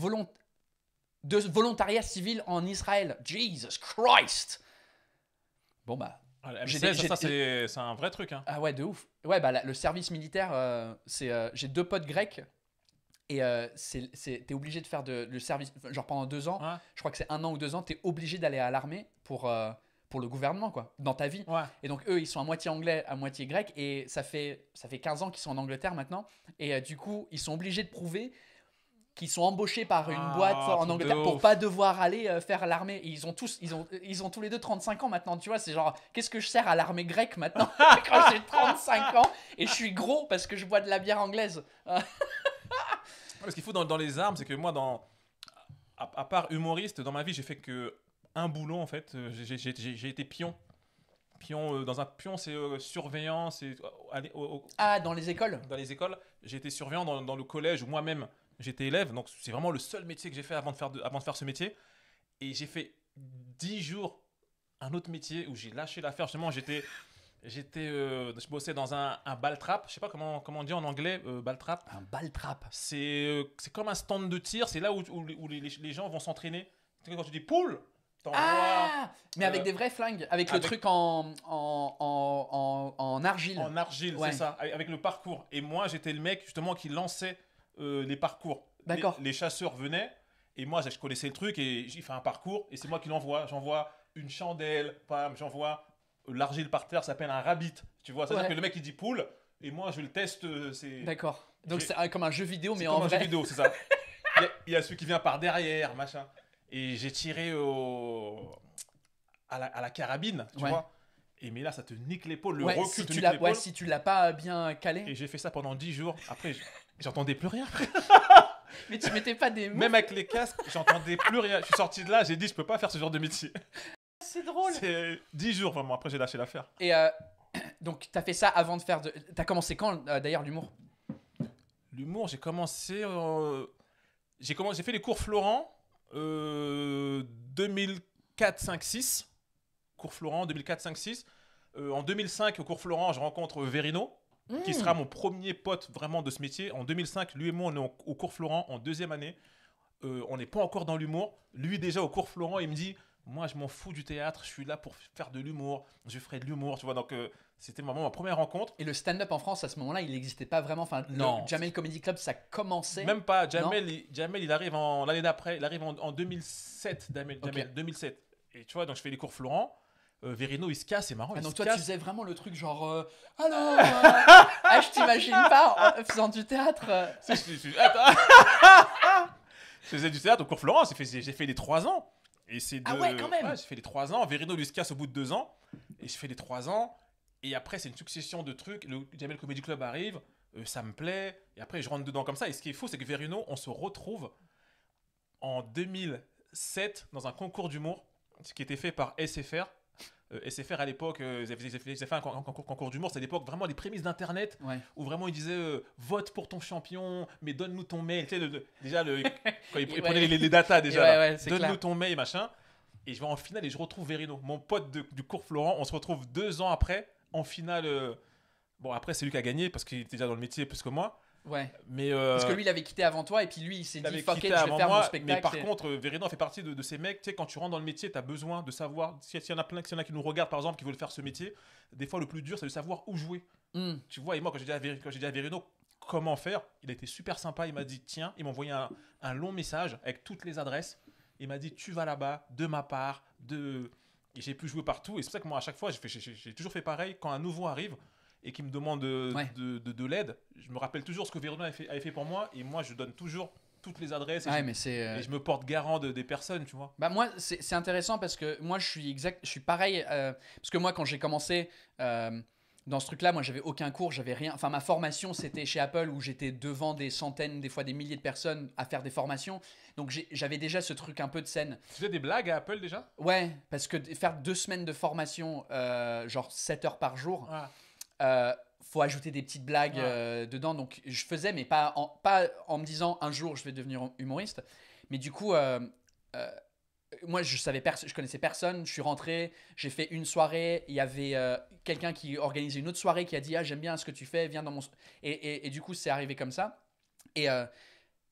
de volontariat civil en Israël. Jesus Christ Bon bah... Ah, ça c'est un vrai truc. Hein. Ah ouais, de ouf. Ouais, bah le service militaire, euh, c'est euh, j'ai deux potes grecs et euh, t'es obligé de faire le service, genre pendant deux ans, je crois que c'est un an ou deux ans, t'es obligé d'aller à l'armée pour, euh, pour le gouvernement, quoi, dans ta vie. Et donc eux, ils sont à moitié anglais, à moitié grec, et ça fait, ça fait 15 ans qu'ils sont en Angleterre maintenant, et du coup, ils sont obligés de prouver qui sont embauchés par une ah, boîte en Angleterre pour pas devoir aller euh, faire l'armée. Ils ont tous, ils ont, ils ont tous les deux 35 ans maintenant, tu vois. C'est genre, qu'est-ce que je sers à l'armée grecque maintenant quand j'ai 35 ans et je suis gros parce que je bois de la bière anglaise. Ce qu'il faut dans, les armes, c'est que moi, dans, à, part humoriste, dans ma vie, j'ai fait que un boulot en fait. Euh, j'ai été pion. Pion, euh, dans un pion, c'est surveillant, ah, dans les écoles Dans les écoles. J'ai été surveillant dans, le collège moi-même, J'étais élève, donc c'est vraiment le seul métier que j'ai fait avant de, faire avant de faire ce métier. Et j'ai fait 10 jours un autre métier où j'ai lâché l'affaire. Justement, j'étais. J'étais, euh, je bossais dans un, un ball trap, je sais pas comment, comment on dit en anglais, euh, ball trap. Un ball trap. C'est euh, c'est comme un stand de tir, c'est là où, où, les, gens vont s'entraîner. Quand tu dis poule, ah euh, Mais avec des vrais flingues, avec, le truc en, en, en, en, argile. En argile, c'est ça, avec, le parcours. Et moi, j'étais le mec justement qui lançait euh, les parcours. D'accord. Les, chasseurs venaient et moi, je connaissais le truc et il fait un parcours et c'est moi qui l'envoie. J'envoie une chandelle, j'envoie euh, l'argile par terre, ça s'appelle un rabbit. Tu vois, c'est-à-dire que le mec il dit poule et moi je le teste. Euh, c'est D'accord. Donc c'est comme un jeu vidéo, mais en comme un jeu vidéo, c'est ça. Il y, a, celui qui vient par derrière, machin. Et j'ai tiré au... à, la, carabine, tu vois. Et mais là, ça te nique l'épaule, le recul si tu nique si tu l'as pas bien calé. Et j'ai fait ça pendant 10 jours. Après, J'entendais plus rien. Mais tu mettais pas des mots. Même avec les casques, j'entendais plus rien. Je suis sorti de là, j'ai dit, je peux pas faire ce genre de métier. C'est drôle. C'est 10 jours vraiment, après j'ai lâché l'affaire. Et euh, donc, t'as fait ça avant de faire. De... T'as commencé quand euh, d'ailleurs l'humour L'humour, j'ai commencé. Euh, j'ai commencé... fait les cours Florent 2004, 5, 6. Cours Florent 2004, 5, 6. en 2005, au cours Florent, je rencontre Verino qui hmm. sera mon premier pote vraiment de ce métier. En 2005, lui et moi, on est au, cours Florent en deuxième année. Euh, on n'est pas encore dans l'humour. Lui, déjà au cours Florent, il me dit Moi, je m'en fous du théâtre, je suis là pour faire de l'humour, je ferai de l'humour, tu vois. Donc, euh, c'était vraiment ma première rencontre. Et le stand-up en France, à ce moment-là, il n'existait pas vraiment. Enfin, non. Jamel Comedy Club, ça commençait. Même pas. Jamel, il, Jamel, il arrive l'année d'après, il arrive en, 2007. 2007. Et tu vois, donc je fais les cours Florent. Euh, Verino il se casse, c'est marrant. Ah, donc toi tu faisais vraiment le truc genre euh, alors euh, ah, je t'imagine pas en faisant du théâtre. C'est, je faisais du théâtre au cours Florence, j'ai fait, j'ai fait les 3 ans. Et c'est ah de... Ah ouais, quand même. j'ai fait les 3 ans. Verino lui se casse au bout de 2 ans. Et je fais les 3 ans. Et après, c'est une succession de trucs. Le Jamel Comedy Club arrive, ça me plaît. Et après, je rentre dedans comme ça. Et ce qui est fou, c'est que Verino, on se retrouve en 2007 dans un concours d'humour, ce qui était fait par SFR, euh, SFR à l'époque, euh, ils, avaient fait un concours, d'humour, c'est à l'époque vraiment les prémices d'Internet, où vraiment ils disaient euh, vote pour ton champion, mais donne-nous ton mail. déjà, le, quand ils, prenaient les, data datas déjà, donne-nous ton mail, machin. Et je vais en finale et je retrouve Verino, mon pote du cours Florent. On se retrouve deux ans après, en finale. bon, après, c'est lui qui a gagné parce qu'il était déjà dans le métier plus que moi. Ouais. Euh, Parce que lui, il avait quitté avant toi et puis lui, il s'est dit fuck it, je vais faire mon spectacle. Mais par contre, Vérino fait partie de, ces mecs, tu sais, quand tu rentres dans le métier, tu as besoin de savoir. S'il y en a plein y en qui nous regardent, par exemple, qui veulent faire ce métier, des fois, le plus dur, c'est de savoir où jouer. Hmm. Tu vois, et moi, quand j'ai dit à, comment faire, il a été super sympa. Il m'a dit tiens, il m'a envoyé un, long message avec toutes les adresses. Il m'a dit tu vas là-bas, de ma part, de. Et j'ai pu jouer partout. Et c'est pour ça que moi, à chaque fois, j'ai toujours fait pareil. Quand un nouveau arrive, et qui me demande de, de, de, l'aide, je me rappelle toujours ce que Véronique avait fait, fait pour moi et moi je donne toujours toutes les adresses. Et, euh, je, me porte garant de, des personnes, tu vois. Bah moi, c'est intéressant parce que moi, je suis exact, je suis pareil. Euh, parce que moi, quand j'ai commencé euh, dans ce truc-là, moi, j'avais aucun cours, j'avais rien. Enfin, ma formation, c'était chez Apple où j'étais devant des centaines, des fois des milliers de personnes à faire des formations. Donc j'avais déjà ce truc un peu de scène. Tu faisais des blagues à Apple déjà Ouais, parce que faire deux semaines de formation, genre 7 heures par jour. Ah. Euh, faut ajouter des petites blagues euh, dedans. Donc, je faisais, mais pas en, pas en me disant un jour je vais devenir humoriste. Mais du coup, euh, moi, je savais je connaissais personne. Je suis rentré, j'ai fait une soirée. Il y avait quelqu'un qui organisait une autre soirée qui a dit ah j'aime bien ce que tu fais, viens dans mon. Et, et, du coup, c'est arrivé comme ça. Et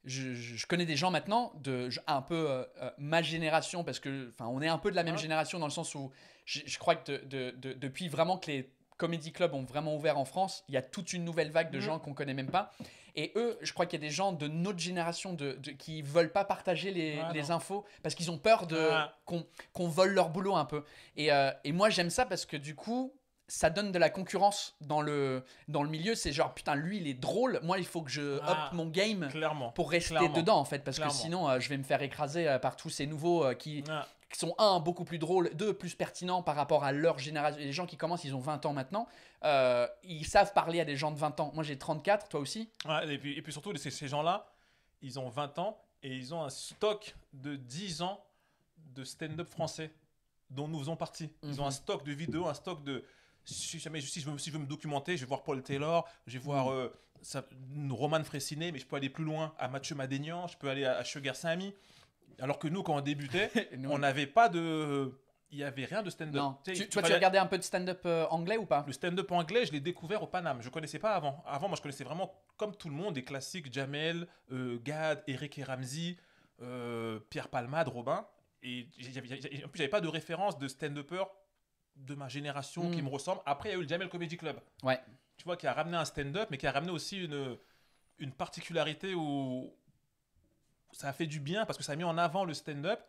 je, connais des gens maintenant de un peu ma génération parce que enfin on est un peu de la même génération dans le sens où je, crois que depuis vraiment que les comedy Club ont vraiment ouvert en France, il y a toute une nouvelle vague de mm. gens qu'on connaît même pas. Et eux, je crois qu'il y a des gens de notre génération de, qui veulent pas partager les, infos parce qu'ils ont peur de qu'on vole leur boulot un peu. Euh, et, moi, j'aime ça parce que du coup, ça donne de la concurrence dans le, dans le milieu. C'est genre, putain, lui, il est drôle. Moi, il faut que je ah, mon game pour rester dedans, en fait. Parce que sinon, euh, je vais me faire écraser euh, par tous ces nouveaux qui, qui sont, un, beaucoup plus drôles, deux, plus pertinents par rapport à leur génération. Les gens qui commencent, ils ont 20 ans maintenant, euh, ils savent parler à des gens de 20 ans. Moi, j'ai 34, toi aussi. et, puis, surtout, ces, gens-là, ils ont 20 ans et ils ont un stock de 10 ans de stand-up français dont nous faisons partie. Ils ont un mhm. stock de vidéos, un stock de. Si, jamais, si, je veux, me documenter, je vais voir Paul Taylor, je vais voir mhm. euh, mais je peux aller plus loin à Mathieu Madénian, je peux aller à, à Sugar Sammy. Alors que nous, quand on débutait, on n'avait pas de. Il n'y avait rien de stand-up. Tu, tu, un peu de stand-up euh, anglais ou pas Le stand-up anglais, je l'ai découvert au Paname. Je ne connaissais pas avant. Avant, moi, je connaissais vraiment, comme tout le monde, des classiques Jamel, euh, Gad, Eric et Ramsey, euh, Pierre Palmade, Robin. Et en plus, j'avais pas de référence de stand-upper de ma génération qui hmm. me ressemble. Après, il y a eu le Jamel Comedy Club. Ouais. Tu vois, qui a ramené un stand-up, mais qui a ramené aussi une, une particularité où ça a fait du bien parce que ça a mis en avant le stand-up.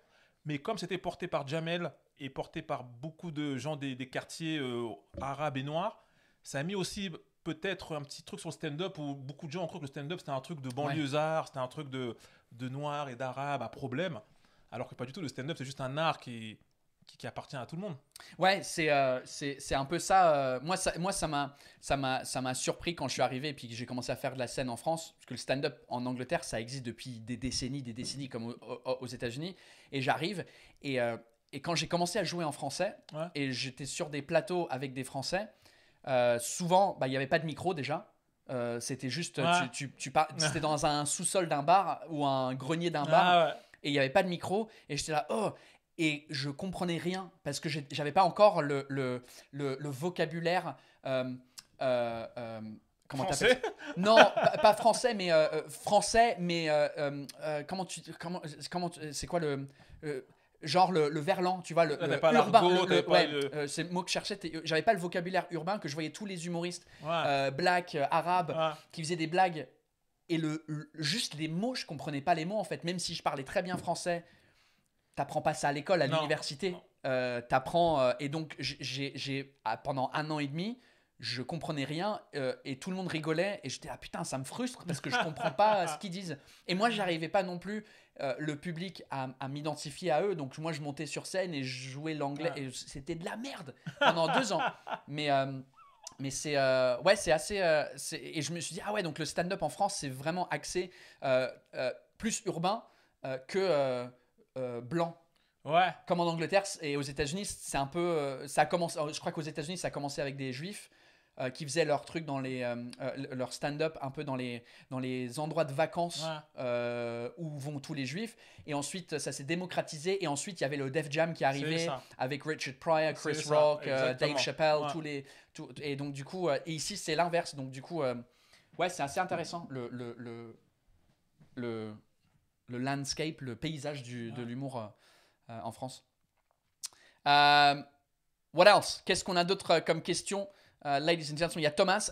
Mais comme c'était porté par Jamel et porté par beaucoup de gens des, quartiers euh, arabes et noirs, ça a mis aussi peut-être un petit truc sur le stand-up où beaucoup de gens ont cru que le stand-up c'était un truc de banlieue, c'était un truc de, de noirs et d'arabe à problème. Alors que pas du tout, le stand-up c'est juste un art qui, qui, appartient à tout le monde. Ouais, c'est euh, c'est un peu ça. Euh, moi, ça moi ça m'a ça m'a ça m'a surpris quand je suis arrivé et puis j'ai commencé à faire de la scène en France parce que le stand-up en Angleterre ça existe depuis des décennies, des décennies comme aux États-Unis et j'arrive et euh, et quand j'ai commencé à jouer en français et j'étais sur des plateaux avec des Français, souvent bah, il bah, n'y avait pas de micro déjà. c'était juste tu, tu, c'était dans un sous-sol d'un bar ou un grenier d'un bar ah et il n'y avait pas de micro. Et j'étais là, oh, et je comprenais rien parce que j'avais pas encore le, le, le, vocabulaire. Euh, euh, euh, comment français Non, pas, français, mais français, mais comment tu comment comment c'est quoi le genre le, verlan, tu vois, le, ah, urbain. c'est le mot que je cherchais. J'avais pas le vocabulaire urbain que je voyais tous les humoristes, black, arabes, qui faisaient des blagues. Et le, juste les mots, je comprenais pas les mots en fait, même si je parlais très bien français, t'apprends pas ça à l'école, à l'université. Euh, t'apprends. Euh, et donc, j'ai ah, pendant un an et demi, je comprenais rien euh, et tout le monde rigolait et j'étais ah putain ça me frustre parce que je comprends pas euh, ce qu'ils disent et moi j'arrivais pas non plus le public à, à m'identifier à eux donc moi je montais sur scène et je jouais l'anglais et c'était de la merde pendant deux ans mais mais c'est ouais c'est assez et je me suis dit ah ouais donc le stand-up en France c'est vraiment axé plus urbain que euh, blanc. Ouais. Comme en Angleterre et aux États-Unis, c'est un peu. Euh, ça a euh, je crois qu'aux États-Unis, ça a commencé avec des juifs. qui faisaient leur truc dans les leur stand-up un peu dans les dans les endroits de vacances où vont tous les juifs et ensuite ça s'est démocratisé et ensuite il y avait le Def Jam qui arrivait avec Richard Pryor, Chris Rock, Dave Chappelle, tous les et donc du coup et ici c'est l'inverse donc du coup ouais c'est assez intéressant le, le, le le landscape, le paysage du, de l'humour euh, euh, en France. Euh, what else? Qu'est-ce qu'on a d'autre comme question? il y a Thomas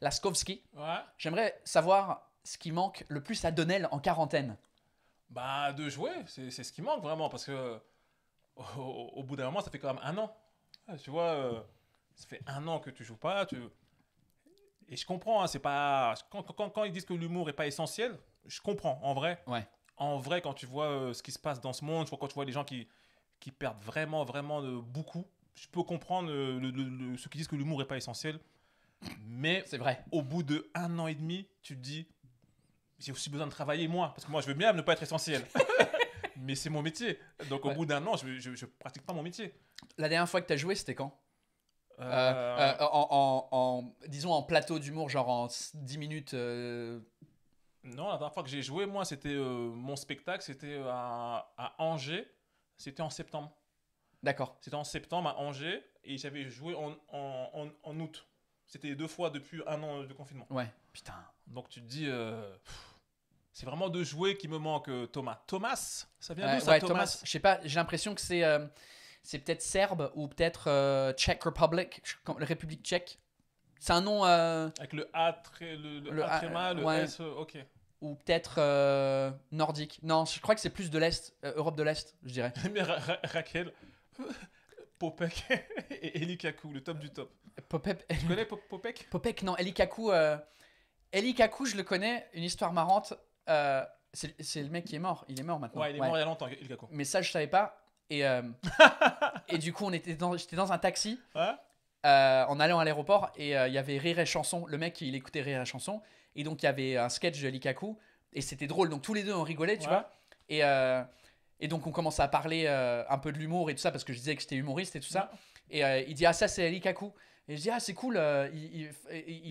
Laskowski. Ouais. J'aimerais savoir ce qui manque le plus à Donnel en quarantaine. Bah, de jouer, c'est ce qui manque vraiment, parce que au, bout d'un moment, ça fait quand même un an. Ah, tu vois, ça fait un an que tu joues pas. Tu... Et je comprends, hein, c'est pas. Quand, quand, ils disent que l'humour est pas essentiel, je comprends, en vrai. Ouais. En vrai, quand tu vois euh, ce qui se passe dans ce monde, quand tu vois les gens qui, qui perdent vraiment, vraiment euh, beaucoup, je peux comprendre euh, ceux qui disent que l'humour n'est pas essentiel. Mais C'est vrai. au bout de un an et demi, tu te dis, j'ai aussi besoin de travailler moi, parce que moi, je veux bien ne pas être essentiel. mais c'est mon métier. Donc au bout d'un an, je, ne pratique pas mon métier. La dernière fois que tu as joué, c'était quand en, disons en plateau d'humour, genre en 10 minutes, non, la dernière fois que j'ai joué, moi, c'était euh, mon spectacle, c'était à, Angers. C'était en septembre. D'accord. C'était en septembre à Angers et j'avais joué en, en, en, août. C'était deux fois depuis un an de confinement. Ouais, putain. Donc tu te dis, euh, c'est vraiment de jouer qui me manque, euh, Thomas. Thomas Ça vient d'où ça, Thomas, Je sais pas, j'ai l'impression que c'est c'est peut-être serbe ou peut-être Czech Republic, République tchèque. C'est un nom. Avec le A, très, le, le, le S, ok ou peut-être euh, nordique. Non, je crois que c'est plus de l'Est, euh, Europe de l'Est, je dirais. Mais Raquel, Popek et Elikaku, le top du top. Tu connais Popek Popek, non, Elikaku. Euh, Elikaku, je le connais, une histoire marrante. c'est le mec qui est mort, il est mort maintenant. Ouais, il est mort il y a longtemps, Elikaku. Mais ça, je savais pas. Et, et du coup, on était j'étais dans un taxi en allant à l'aéroport et il y avait Rire et Chanson. Le mec, il écoutait Rire et Chanson. Et donc, il y avait un sketch de Likaku. Et c'était drôle. Donc, tous les deux, on rigolait, tu vois. Et, euh, et donc, on commence à parler euh, un peu de l'humour et tout ça, parce que je disais que j'étais humoriste et tout ça. Et euh, il dit Ah, ça, c'est Likaku. Et je dis, ah, c'est cool. il,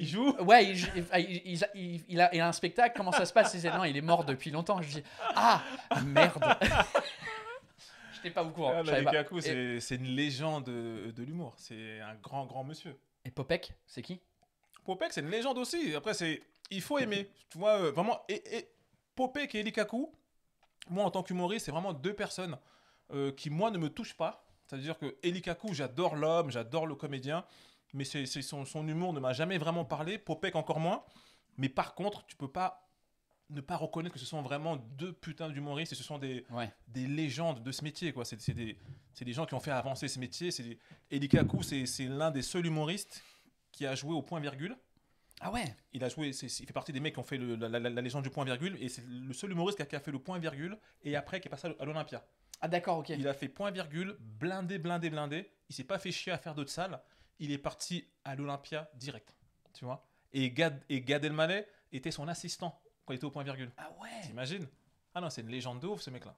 joue Ouais, il, a, un spectacle. Comment ça se passe Il il est mort depuis longtemps. Je dis, ah, merde. Je pas au courant. Ah, bah, c'est une légende de, de l'humour. C'est un grand, grand monsieur. Et Popek, c'est qui Popek, c'est une légende aussi. Après, c'est il faut aimer. Tu vois, euh, vraiment, et, et Popek et Elikaku, moi en tant qu'humoriste, c'est vraiment deux personnes euh, qui, moi, ne me touchent pas. C'est-à-dire que Elikaku, j'adore l'homme, j'adore le comédien, mais c'est, son, humour ne m'a jamais vraiment parlé, Popek encore moins. Mais par contre, tu peux pas ne pas reconnaître que ce sont vraiment deux putains d'humoristes et ce sont des, des légendes de ce métier. quoi. C'est, des, des, gens qui ont fait avancer ce métier. C'est Elikaku, c'est, c'est l'un des seuls humoristes qui a joué au point-virgule. Ah ouais Il a joué, il fait partie des mecs qui ont fait la, légende du point-virgule, et c'est le seul humoriste qui a, fait le point-virgule, et après qui est passé à l'Olympia. Ah d'accord, ok. Il a fait point-virgule, blindé, blindé, blindé, il s'est pas fait chier à faire d'autres salles, il est parti à l'Olympia direct, tu vois. Et Gad, et était son assistant quand il était au point-virgule. Ah ouais T'imagines Ah non, c'est une légende de ouf ce mec-là.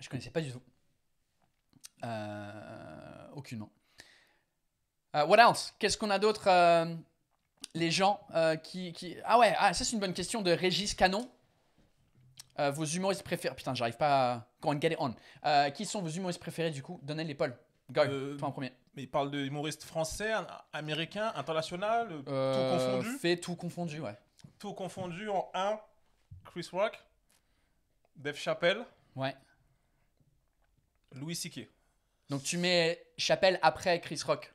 Je connaissais pas du tout. Euh, aucunement. Euh, what else Qu'est-ce qu'on a d'autre euh, les gens euh, qui, Ah ouais, ah, ça c'est une bonne question de Régis Canon. Euh, vos humoristes préférés. Putain, j'arrive pas à. Go on, get it on. Euh, qui sont vos humoristes préférés du coup Donnez Paul Go, toi en premier. Mais il parle de humoristes français, américain, international, tout confondu Fait tout confondu, ouais. Tout confondu en un Chris Rock, Dave Chappelle. Ouais. Louis C.K. Donc tu mets Chappelle après Chris Rock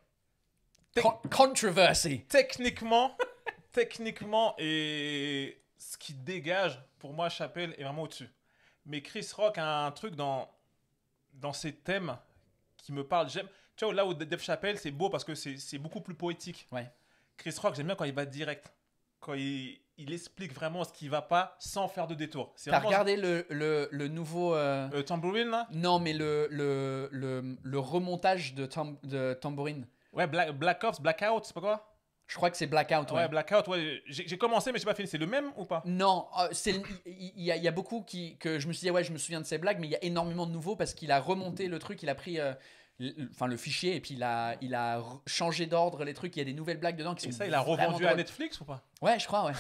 controversy. Techniquement, techniquement et ce qui dégage pour moi Chappelle est vraiment au-dessus. Mais Chris Rock a un truc dans dans ses thèmes qui me parle. J'aime. Tu vois là où Dave Chappelle c'est beau parce que c'est beaucoup plus poétique. Ouais. Chris Rock j'aime bien quand il va direct, quand il, il explique vraiment ce qui va pas sans faire de détour. T'as regardé le, le, le nouveau. Euh, euh, tambourine là Non, mais le, le, le, remontage de, de Tambourine. Ouais, Black, Black Ops, Blackout, c'est pas quoi je crois que c'est Blackout. Ouais, ouais Blackout. Ouais. J'ai commencé, mais j'ai pas fini. C'est le même ou pas Non, euh, il y, a beaucoup qui, que je me suis dit, ah ouais, je me souviens de ces blagues, mais il y a énormément de nouveaux parce qu'il a remonté le truc, il a pris euh, enfin, le fichier et puis il a, il a changé d'ordre les trucs. Il y a des nouvelles blagues dedans qui sont. ça, il a revendu à Netflix ou pas Ouais, je crois, ouais.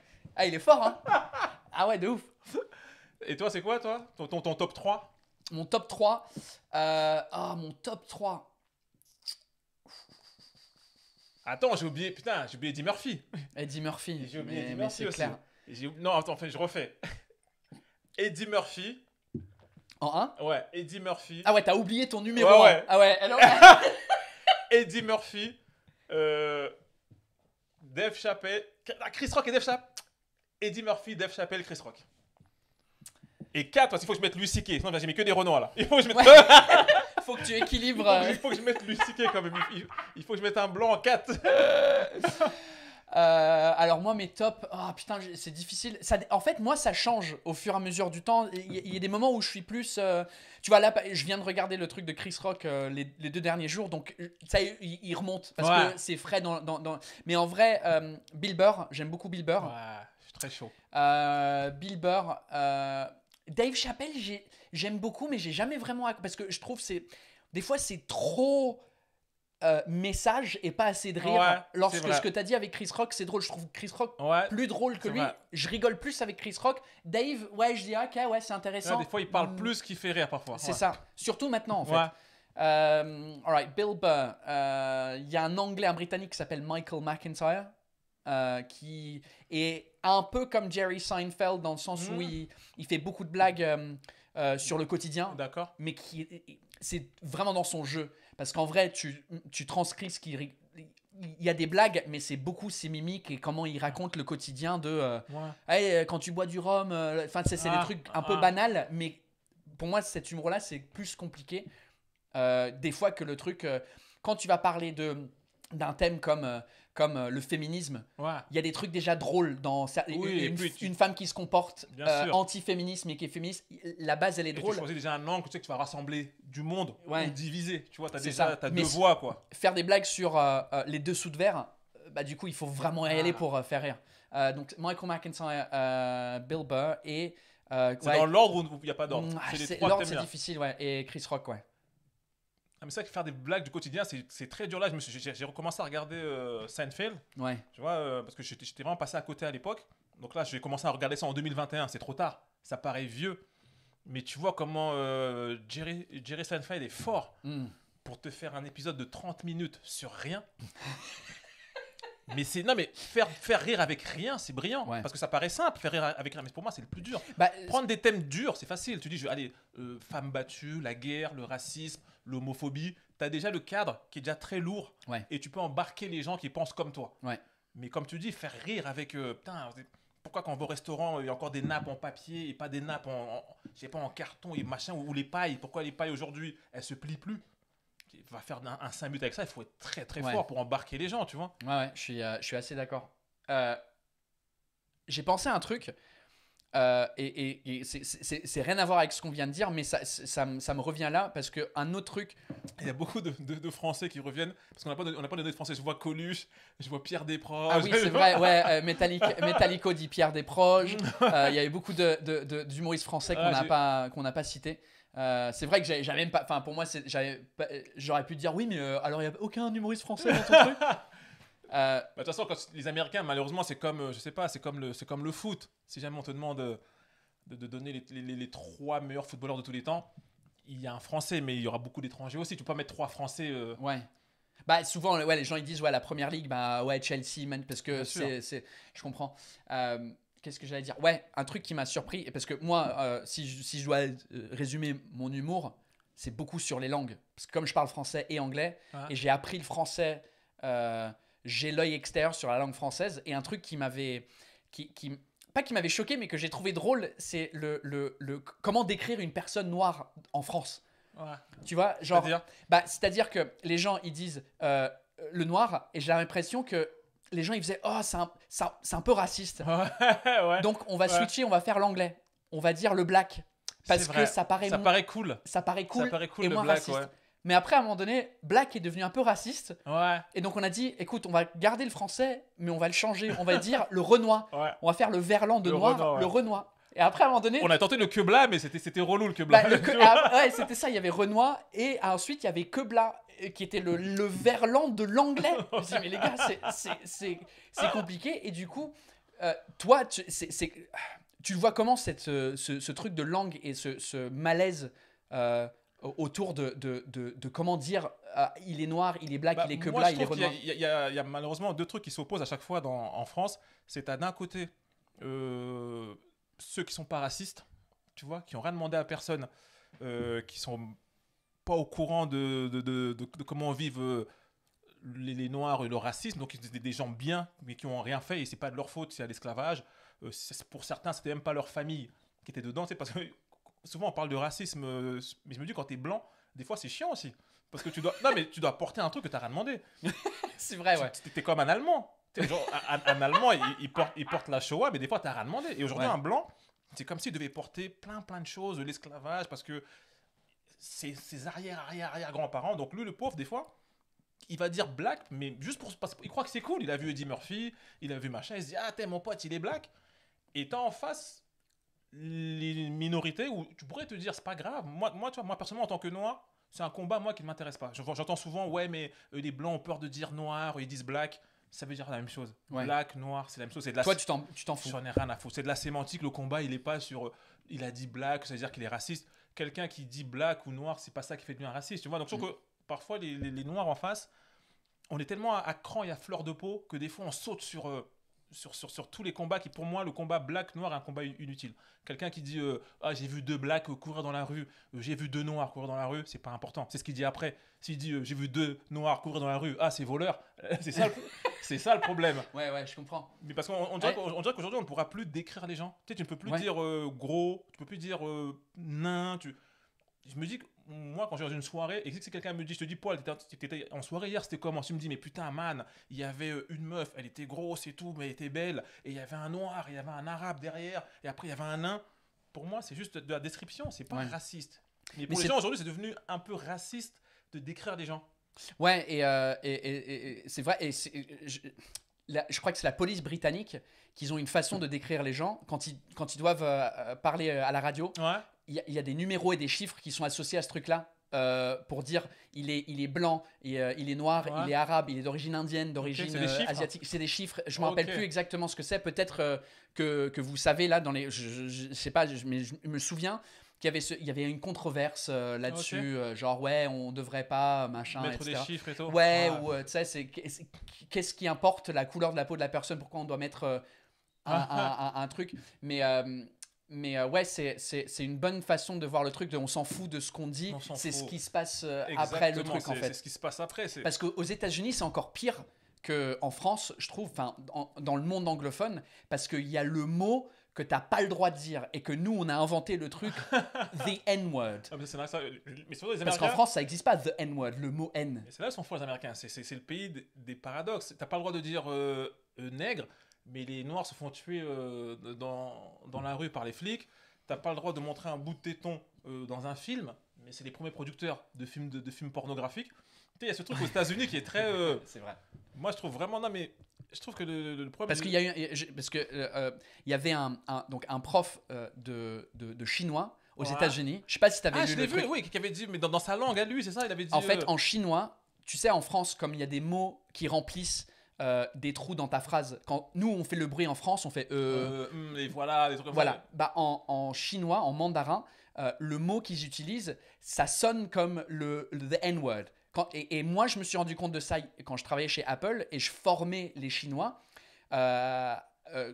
ah, il est fort, hein Ah ouais, de ouf Et toi, c'est quoi, toi ton, ton, top 3 Mon top 3 euh, Ah, mon top 3 Attends, j'ai oublié, putain, j'ai oublié Eddie Murphy. Eddie Murphy. J'ai oublié mais, Eddie Clair. Non, attends, enfin, je refais. Eddie Murphy. En 1 Ouais, Eddie Murphy. Ah ouais, t'as oublié ton numéro. Ah ouais, alors Eddie Murphy. Euh... Dave Chappelle. Ah, Chris Rock et Dave Chappelle. Eddie Murphy, Dave Chappelle, Chris Rock. Et 4, parce qu'il faut que je mette Lucie Non, Sinon, j'ai mis que des renoms là. Il faut que je mette faut que tu équilibres. Euh. il, faut que, je mette Luciquet quand même. Il, faut que je mette un blanc en 4. Euh, alors moi mes tops, ah putain c'est difficile. Ça, en fait moi ça change au fur et à mesure du temps. Il y, a des moments où je suis plus, euh, tu vois là je viens de regarder le truc de Chris Rock les, deux derniers jours donc ça il, remonte parce que c'est frais dans, Mais en vrai Bill Burr, j'aime beaucoup Bill Burr. Ouais, je suis très chaud. Bill Burr, Dave Chappelle, j'aime beaucoup, mais j'ai jamais vraiment. Parce que je trouve c'est. Des fois, c'est trop. Euh, message et pas assez de rire. Lorsque ce que tu as dit avec Chris Rock, c'est drôle. Je trouve Chris Rock plus drôle que lui. Je rigole plus avec Chris Rock. Dave, ouais, je dis, ah, ok, ouais, c'est intéressant. des fois, il parle mm. plus qu'il fait rire parfois. C'est ça. Surtout maintenant, en fait. Euh, alright, Bill Burr. Euh, il y a un anglais, un britannique qui s'appelle Michael McIntyre. qui est un peu comme Jerry Seinfeld dans le sens où hmm. il, fait beaucoup de blagues euh, euh, sur le quotidien. D'accord. Mais qui c'est vraiment dans son jeu parce qu'en vrai tu, transcris ce qu'il il y a des blagues, mais c'est beaucoup ses mimiques et comment il raconte le quotidien de euh, quand tu bois du rhum. Enfin, c'est des ah, trucs un peu ah. banals, mais pour moi, cet humour-là, c'est plus compliqué des fois que le truc. quand tu vas parler d'un thème comme comme euh, le féminisme. Il y a des trucs déjà drôles dans une, femme qui se comporte euh, anti-féminisme et qui est féministe. La base, elle est drôle. Tu choisis déjà un angle tu sais, que tu vas rassembler du monde ouais. diviser. Tu vois, tu as deux voix. Quoi. Faire des blagues sur euh, les deux sous de verre, bah, du coup, il faut vraiment y aller ah. pour faire rire. donc, Michael euh, Bill Burr et. c'est dans l'ordre où il n'y a pas d'ordre l'ordre, c'est difficile, ouais. Et Chris Rock, ouais mais c'est vrai que faire des blagues du quotidien, c'est très dur. Là, j'ai recommencé à regarder euh, Seinfeld. Ouais. Tu vois, euh, parce que j'étais vraiment passé à côté à l'époque. Donc là, j'ai commencé à regarder ça en 2021. C'est trop tard. Ça paraît vieux. Mais tu vois comment euh, Jerry, Jerry Seinfeld est fort hmm. pour te faire un épisode de 30 minutes sur rien. mais c'est non mais faire faire rire avec rien c'est brillant parce que ça paraît simple faire rire avec rien mais pour moi c'est le plus dur bah, prendre des thèmes durs c'est facile tu dis allez euh, femme battue la guerre le racisme l'homophobie tu as déjà le cadre qui est déjà très lourd et tu peux embarquer les gens qui pensent comme toi mais comme tu dis faire rire avec euh, putain pourquoi quand on va au restaurant il y a encore des nappes en papier et pas des nappes en, pas en carton et machin ou, les pailles pourquoi les pailles aujourd'hui elles se plient plus va faire un, un 5 avec ça, il faut être très très fort pour embarquer les gens, tu vois. Ouais, je suis, euh, je suis assez d'accord. Euh, j'ai pensé à un truc, euh, et, c'est rien à voir avec ce qu'on vient de dire, mais ça, ça, me, ça me revient là, parce qu'un autre truc. Il y a beaucoup de, de, Français qui reviennent, parce qu'on n'a pas, on donné de Français. Je vois Coluche, je vois Pierre Desproges. Ah oui, c'est vrai, ouais, Metallico dit Pierre Desproges. Il y avait beaucoup d'humoristes français qu'on ah, n'a pas, qu'on pas cités. Euh, c'est vrai que j'avais même pas. Enfin, pour moi, j'aurais pu dire oui, mais euh, alors il n'y a aucun humoriste français dans ton truc. Euh, bah, de toute façon, quand les Américains, malheureusement, c'est comme, je sais pas, c'est comme le, comme le foot. Si jamais on te demande de, donner les, trois meilleurs footballeurs de tous les temps, il y a un Français, mais il y aura beaucoup d'étrangers aussi. Tu peux pas mettre trois Français. Ouais. Bah, souvent, ouais, les gens ils disent ouais, la première ligue, bah ouais, Chelsea, man, parce que c'est, je comprends qu'est-ce que j'allais dire Ouais, un truc qui m'a surpris, parce que moi, euh, si, je, dois euh, résumer mon humour, c'est beaucoup sur les langues. Parce que comme je parle français et anglais, et j'ai appris le français, euh, j'ai l'œil extérieur sur la langue française, et un truc qui m'avait. Qui, pas qui m'avait choqué, mais que j'ai trouvé drôle, c'est le, le, le, comment décrire une personne noire en France. Tu vois, genre. Bah, c'est-à-dire que les gens, ils disent le noir, et j'ai l'impression que les gens ils faisaient oh c'est un, c'est un peu raciste. Donc on va switcher, on va faire l'anglais, on va dire le black parce que ça paraît ça paraît cool. Ça paraît cool. et moins raciste. Mais après, à un moment donné, Black est devenu un peu raciste. Et donc, on a dit, écoute, on va garder le français, mais on va le changer. On va dire le renoi On va faire le Verlan de noir, le renoi Et après, à un moment donné. On a tenté le Quebla, mais c'était relou le Quebla. Bah, ah, ouais, c'était ça. Il y avait Renoir. Et ah, ensuite, il y avait Quebla qui était le, le verlan de l'anglais. mais les gars, c'est compliqué. Et du coup, euh, toi, tu, tu vois comment cette, euh, ce, truc de langue et ce, malaise euh, autour de, de, comment dire ah, il est noir, il est black, bah, il est que black, il est Il y, a malheureusement deux trucs qui s'opposent à chaque fois en France. C'est à d'un côté ceux qui sont pas racistes, tu vois, qui ont rien demandé à personne, qui sont pas au courant de, de, comment vivent euh, les, Noirs et le racisme. Donc, c'était des gens bien, mais qui n'ont rien fait. Et c'est pas de leur faute, c'est à l'esclavage. Euh, pour certains, c'était même pas leur famille qui était dedans. C'est parce que souvent, on parle de racisme. Euh, mais je me dis, quand tu es blanc, des fois, c'est chiant aussi. Parce que tu dois. non, mais tu dois porter un truc que tu n'as rien demandé. c'est vrai, ouais. Tu comme un Allemand. Genre, un, Allemand, il, porte, il porte la Shoah, mais des fois, tu n'as rien demandé. Et aujourd'hui, un blanc. C'est comme s'il devait porter plein, plein de choses, l'esclavage, parce que ses, ses arrière-arrière-arrière-grands-parents. Donc lui, le pauvre, des fois, il va dire black, mais juste pour parce il croit que c'est cool. Il a vu Eddie Murphy, il a vu machin, il se dit ah t'es mon pote, il est black. Et t'as en face les minorités où tu pourrais te dire c'est pas grave. Moi, moi, tu vois, moi personnellement en tant que noir, c'est un combat moi qui ne m'intéresse pas. J'entends souvent ouais mais eux les blancs ont peur de dire noir, ils disent black. Ça veut dire la même chose. Black, noir, c'est la même chose. C'est de la Toi, tu t'en fous. J'en ai rien à foutre. C'est de la sémantique. Le combat, il est pas sur. Euh, il a dit black, ça veut dire qu'il est raciste quelqu'un qui dit black ou noir, c'est pas ça qui fait de lui un raciste. Tu vois, donc je mm. que parfois les, noirs en face, on est tellement à, à, cran et à fleur de peau que des fois on saute sur eux sur, tous les combats qui, pour moi, le combat black-noir est un combat inutile. Quelqu'un qui dit euh, Ah, j'ai vu deux blacks euh, courir dans la rue, euh, j'ai vu deux noirs courir dans la rue, c'est pas important. C'est ce qu'il dit après. S'il dit J'ai vu deux noirs courir dans la rue, ah, c'est voleur, c'est ça, ça le problème. Ouais, ouais, je comprends. Mais parce qu'on on dirait, qu'aujourd'hui, on ne pourra plus décrire les gens. Tu, tu ne peux plus dire gros, tu ne peux plus dire nain. Tu... Je me dis moi, quand je suis dans une soirée et que quelqu'un me dit, je te dis, Paul, étais en soirée hier, c'était comment Tu me dis, mais putain, man, il y avait euh, une meuf, elle était grosse et tout, mais elle était belle, et il y avait un noir, il y avait un arabe derrière, et après, il y avait un nain. Pour moi, c'est juste de la description, c'est pas raciste. Mais pour les gens, aujourd'hui, c'est devenu un peu raciste de décrire des gens. Ouais, et, euh, et, et, c'est vrai, et je, je, crois que c'est la police britannique qu'ils ont une façon de décrire les gens quand ils, quand ils doivent euh, parler à la radio. Ouais il y, a des numéros et des chiffres qui sont associés à ce truc-là. Euh, pour dire il est, il est blanc, et, euh, il est noir, il est arabe, il est d'origine indienne, d'origine euh, asiatique. C'est des chiffres. Je ne me rappelle plus exactement ce que c'est. Peut-être que, que, vous savez là dans les. Je ne sais pas, mais je me souviens qu'il y avait il y avait une controverse là-dessus genre ouais on devrait pas machin mettre des chiffres et tout ouais ou tu sais c'est qu'est-ce qui importe la couleur de la peau de la personne pourquoi on doit mettre un, un, truc mais mais euh, ouais, c'est une bonne façon de voir le truc, on s'en fout de ce qu'on dit, c'est ce qui se passe euh, après le truc en fait. C'est ce qui se passe après. Parce qu'aux États-Unis, c'est encore pire qu'en France, je trouve, dans le monde anglophone, parce qu'il y a le mot que t'as pas le droit de dire et que nous on a inventé le truc the N word. Ah, parce qu'en France ça n'existe pas the N word, le mot N. C'est là où sont les Américains. C'est le pays des, paradoxes paradoxes. T'as pas le droit de dire euh, nègre mais les noirs se font tuer euh, dans, dans, la rue par les flics. T'as pas le droit de montrer un bout de téton euh, dans un film, mais c'est les premiers producteurs de films, de, films pornographiques. Il y a ce truc aux États-Unis qui est très. Euh, c'est vrai. Moi, je trouve vraiment. Non, mais je trouve que le, problème. Parce qu'il y Parce que il y avait un, donc un prof de, de, de chinois aux États-Unis. Je sais pas si t'avais ah, lu je l'ai vu, Oui, qui avait dit, mais dans, dans sa langue à lui, c'est ça. Il avait dit. En fait, en chinois, tu sais, en France, comme il y a des mots qui remplissent euh, des trous dans ta phrase. Quand nous, on fait le bruit en France, on fait euh. euh hum, et voilà, trucs voilà. Bah, en, chinois, en mandarin, euh, le mot qu'ils utilisent, ça sonne comme le, the N-word. Et, moi, je me suis rendu compte de ça quand je travaillais chez Apple et je formais les Chinois.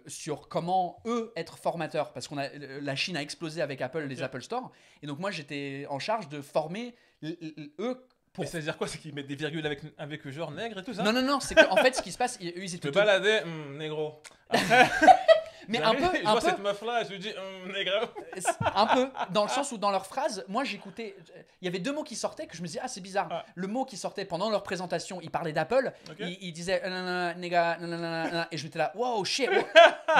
sur comment eux être formateurs parce qu'on a la Chine a explosé avec Apple les Apple Store et donc moi j'étais en charge de former eux et ça veut dire quoi C'est qu'ils mettent des virgules avec, avec genre nègre et tout ça Non, non, non, c'est qu'en fait, ce qui se passe, ils, eux, ils étaient. Me hum, négro. Ah. mais un peu. Je vois cette meuf-là je lui dis, hum, nègre. Euh, un peu, dans le ah. sens où dans leur phrase, moi j'écoutais. Euh, il y avait deux mots qui sortaient que je me disais, ah, c'est bizarre. Ah. Le mot qui sortait pendant leur présentation, ils parlaient d'Apple, okay. ils, ils, disaient, euh, nanana, et je j'étais là, wow, shit,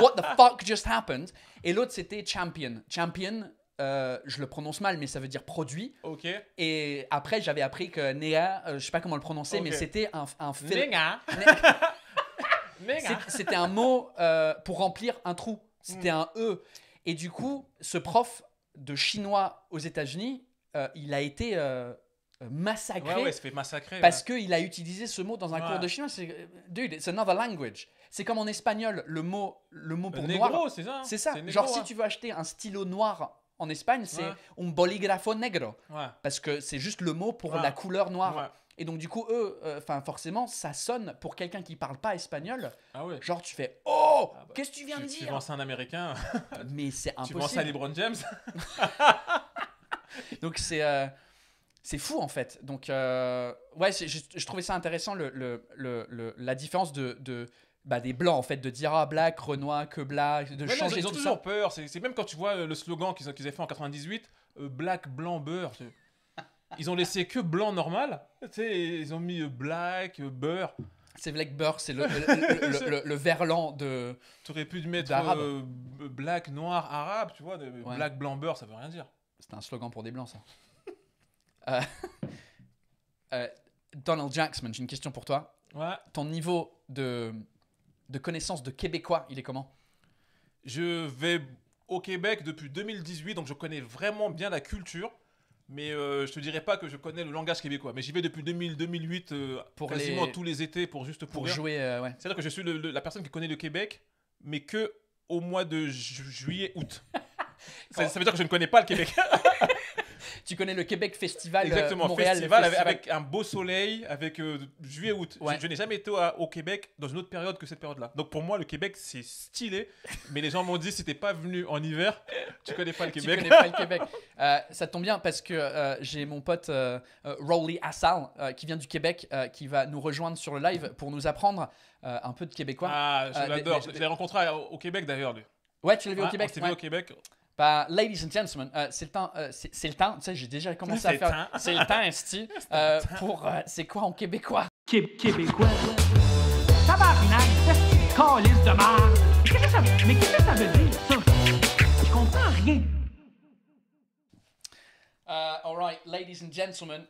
what the fuck just happened Et l'autre, c'était champion. Champion, euh, je le prononce mal, mais ça veut dire produit. Ok. Et après, j'avais appris que Néa, je euh, je sais pas comment le prononcer, mais c'était un, un C'était un mot euh, pour remplir un trou. C'était hmm. un E. Et du coup, ce prof de chinois aux États-Unis, il a été massacré. Ouais, ouais, fait massacrer. Parce que qu'il a utilisé ce mot dans un cours de chinois. Dude, it's another language. C'est comme en espagnol, le mot, le mot pour noir. C'est ça. Hein. C'est ça. Genre, si hein. tu veux acheter un stylo noir en Espagne, c'est un boligrafo negro. Parce que c'est juste le mot pour la couleur noire. Et donc, du coup, eux, euh, enfin, forcément, ça sonne pour quelqu'un qui parle pas espagnol. Ah Genre, tu fais Oh ah bah, Qu'est-ce que tu viens de dire Tu penses à un américain. Mais c'est impossible. Tu penses à LeBron James Donc, c'est. Euh, c'est fou en fait. Donc, euh, ouais, je, trouvais ça intéressant, le, le, le, la différence de, de bah, des blancs en fait, de dire ah black, Renoir, que black, de changer changer non, ils ont toujours peur. C'est même quand tu vois euh, le slogan qu'ils avaient fait en 98, euh, black, blanc, beurre. Ils ont laissé que blanc normal. Ils ont mis euh, black, beurre. C'est black beurre, c'est le, le, verlan de. Tu aurais pu mettre black, noir, arabe, tu vois. Black, blanc, beurre, ça veut rien dire. C'est un slogan pour des blancs, ça. Donald Jackson, j'ai une question pour toi. Ouais. Ton niveau de de connaissance de Québécois, il est comment Je vais au Québec depuis 2018, donc je connais vraiment bien la culture. Mais euh, je te dirais pas que je connais le langage québécois. Mais j'y vais depuis 2000, 2008, euh, pour quasiment tous les étés, pour juste pour, jouer. Euh, C'est-à-dire que je suis la personne qui connaît le Québec, mais que au mois de juillet, août. ça, veut dire que je ne connais pas le Québec. tu connais le Québec Festival. Euh, Exactement, Montréal, festival, Avec, un beau soleil, avec euh, juillet-août. Je, n'ai jamais été au Québec dans une autre période que cette période-là. Donc pour moi, le Québec, c'est stylé. mais les gens m'ont dit, si t'étais pas venu en hiver, tu connais pas le Québec. tu connais pas le Québec. Euh, ça tombe bien parce que j'ai mon pote Rowley Assal qui vient du Québec qui va nous rejoindre sur le live pour nous apprendre un peu de québécois. Ah, je l'adore. je l'ai rencontré au Québec d'ailleurs, Ouais, tu l'as au Québec. vu au Québec. Bah, ladies and gentlemen, euh, c'est le temps, euh, c'est le temps, tu sais, j'ai déjà commencé à faire. C'est le temps, c'est euh, pour. Euh, c'est quoi en québécois? québécois. Tabarnak, calice de Qu'est-ce que ça, mais qu'est-ce que ça veut dire, ça? Je comprends rien. Alright, ladies and gentlemen.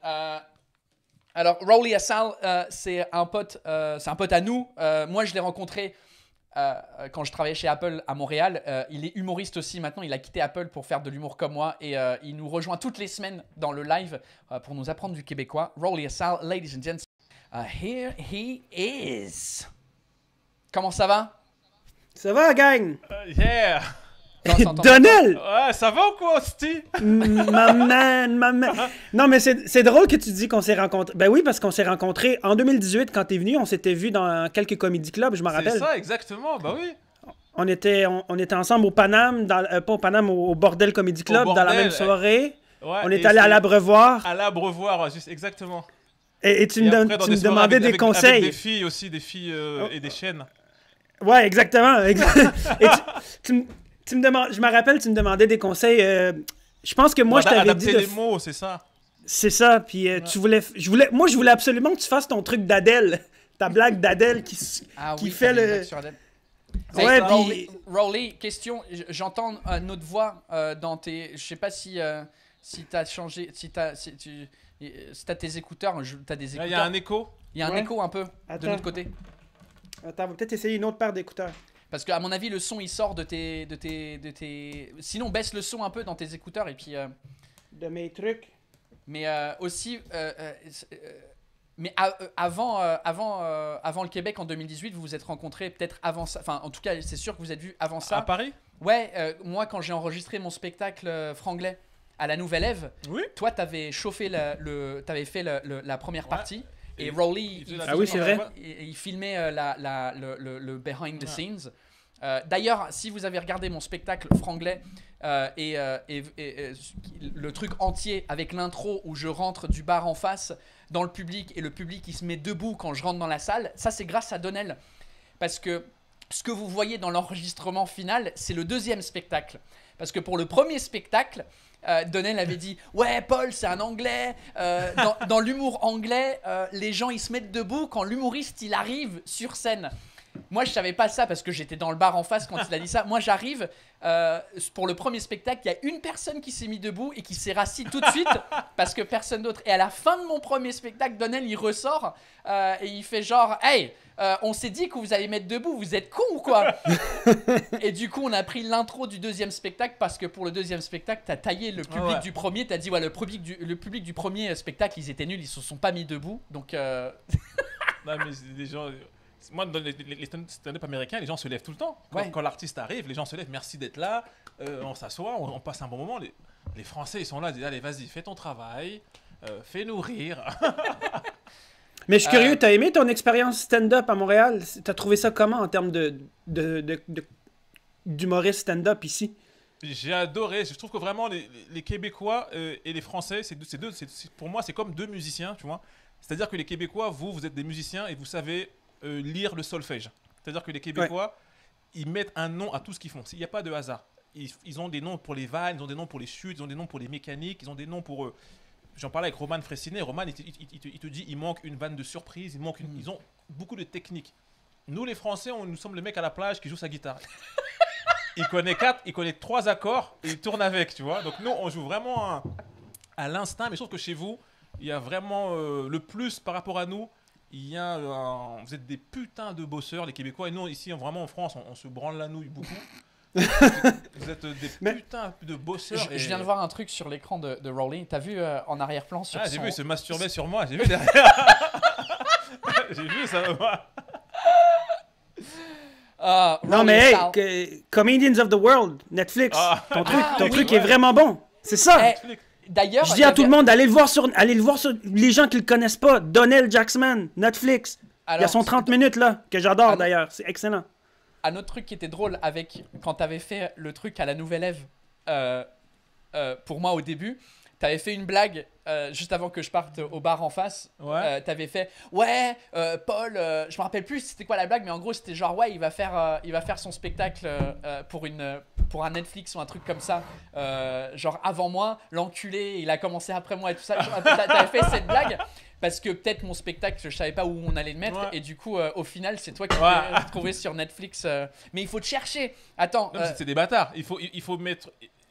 alors, Rowley Assal, c'est un pote, c'est un pote à nous. moi, je l'ai rencontré euh, euh, quand je travaillais chez Apple à Montréal. Euh, il est humoriste aussi maintenant. Il a quitté Apple pour faire de l'humour comme moi et il nous rejoint toutes les semaines dans le live pour nous apprendre du québécois. Rolly Sal, ladies and gents, uh, here he is. Comment ça va? Ça va, gang? yeah! Donald! Ouais, ça va ou quoi, Steve? maman, maman. Non, mais c'est drôle que tu dis qu'on s'est rencontrés. Ben oui, parce qu'on s'est rencontrés en 2018 quand t'es venu. On s'était vu dans quelques comédie clubs, je me rappelle. C'est ça, exactement. Ben oui. On était, on, était ensemble au Paname, dans, euh, pas au Paname, au, Bordel comédie Club, dans la même soirée. on est allé à l'Abrevoir. À l'Abrevoir, juste exactement. Et, tu, me, demandais des conseils. Avec des filles aussi, des filles euh, et des oh. chaînes. Ouais, exactement. et tu, je me rappelle, tu me demandais des conseils. Euh, je pense que moi, je t'avais dit. De... les mots, c'est ça. C'est ça. Puis euh, tu voulais, je voulais, moi, je voulais absolument que tu fasses ton truc d'Adèle, ta blague d'Adèle qui, ah, qui oui, fait le. Ouais, puis... Rowley, question. J'entends une autre voix euh, dans tes. Je sais pas si si t'as changé, si t'as si tu si tes écouteurs, t'as des écouteurs. Il y a un écho. Il y a un écho un peu de l'autre côté. Attends, on va peut-être essayer une autre paire d'écouteurs. Parce que à mon avis, le son il sort de tes, de tes, de tes. Sinon, baisse le son un peu dans tes écouteurs et puis. Euh, de mes trucs. Mais euh, aussi, euh, mais avant, avant, avant le Québec en 2018, vous vous êtes rencontrés peut-être avant ça. Enfin, en tout cas, c'est sûr que vous êtes vus avant ça. À Paris. Ouais, moi quand j'ai enregistré mon spectacle franglais à la Nouvelle Ève, oui. toi t'avais chauffé le, t'avais fait la, première partie. Et, et Rowley, il, ah oui, vrai. il, filmait la, la, le, behind the scenes. Euh, d'ailleurs, si vous avez regardé mon spectacle franglais euh, euh, et, le truc entier avec l'intro où je rentre du bar en face dans le public et le public il se met debout quand je rentre dans la salle, ça c'est grâce à Donnell. Parce que ce que vous voyez dans l'enregistrement final, c'est le deuxième spectacle. Parce que pour le premier spectacle, Donnel Donnell avait dit Ouais, Paul, c'est un anglais. dans, l'humour anglais, les gens ils se mettent debout quand l'humoriste il arrive sur scène. Moi, je savais pas ça parce que j'étais dans le bar en face quand il a dit ça. Moi, j'arrive euh, pour le premier spectacle, il y a une personne qui s'est mise debout et qui s'est rassis tout de suite parce que personne d'autre. Et à la fin de mon premier spectacle, Donnel, il ressort euh, et il fait genre Hey, euh, on s'est dit que vous allez mettre debout, vous êtes con ou quoi Et du coup, on a pris l'intro du deuxième spectacle parce que pour le deuxième spectacle, t'as taillé le public du premier, t'as dit Ouais, le public du, le public du premier spectacle, ils étaient nuls, ils se sont pas mis debout. Donc. non, mais des gens moi, dans les, stand-up américains, les gens se lèvent tout le temps. Quand, l'artiste arrive, les gens se lèvent, merci d'être là, euh, on s'assoit, on, passe un bon moment. Les, Français, ils sont là, ils disent, allez, vas-y, fais ton travail, euh, Fais-nous rire. Mais je suis curieux, euh, t'as aimé ton expérience stand-up à Montréal? T'as trouvé ça comment en termes de, d'humoriste stand-up ici? J'ai adoré. Je trouve que vraiment, les, Québécois et les Français, c'est deux, c'est pour moi, c'est comme deux musiciens, tu vois. C'est-à-dire que les Québécois, vous, vous êtes des musiciens et vous savez euh, lire le solfège. C'est-à-dire que les Québécois, ils mettent un nom à tout ce qu'ils font. Il n'y a pas de hasard, ils, ont des noms pour les vannes, ils ont des noms pour les chutes, ils ont des noms pour les mécaniques, ils ont des noms pour. eux J'en parlais avec Roman Fressinet. Roman, il, il, te dit il manque une vanne de surprise, il manque une, mm. ils ont beaucoup de techniques. Nous, les Français, on, nous sommes le mec à la plage qui joue sa guitare. il connaît quatre, il connaît trois accords et il tourne avec, tu vois. Donc nous, on joue vraiment à, l'instinct, mais je trouve que chez vous, il y a vraiment euh, le plus par rapport à nous il y a, euh, vous êtes des putains de bosseurs, les Québécois. Et nous, ici, vraiment en France, on, se branle la nouille beaucoup. vous êtes des putains de bosseurs. Je, viens de voir un truc sur l'écran de, de Rowling. T'as vu euh, en arrière-plan sur. Ah, j'ai vu, il se masturbait sur moi. J'ai vu derrière. j'ai vu ça, ah, non mais hey, Comedians of the World, Netflix, ah. ton truc, ton ah, truc est vraiment bon. C'est ça. Eh, D'ailleurs, je dis à tout le monde allez le voir sur, aller le voir les gens qui le connaissent pas. Donnell Jacksman, Netflix. il y a son 30 minutes là que j'adore ah d'ailleurs, c'est excellent. Un autre truc qui était drôle avec quand t'avais fait le truc à la Nouvelle Ève, euh, euh, pour moi au début, T'avais fait une blague euh, juste avant que je parte au bar en face. Ouais. Euh, t'avais fait ouais, euh, Paul. je me rappelle plus c'était quoi la blague, mais en gros c'était genre ouais, il va faire, il va faire son spectacle pour une, pour un Netflix ou un truc comme ça. genre avant moi, l'enculé, il a commencé après moi et tout ça. t'avais fait cette blague parce que peut-être mon spectacle, je savais pas où on allait le mettre et du coup, au final, c'est toi qui ouais. l'as trouvé sur Netflix. mais il faut te chercher. Attends, c'est des bâtards. Il faut, il faut mettre,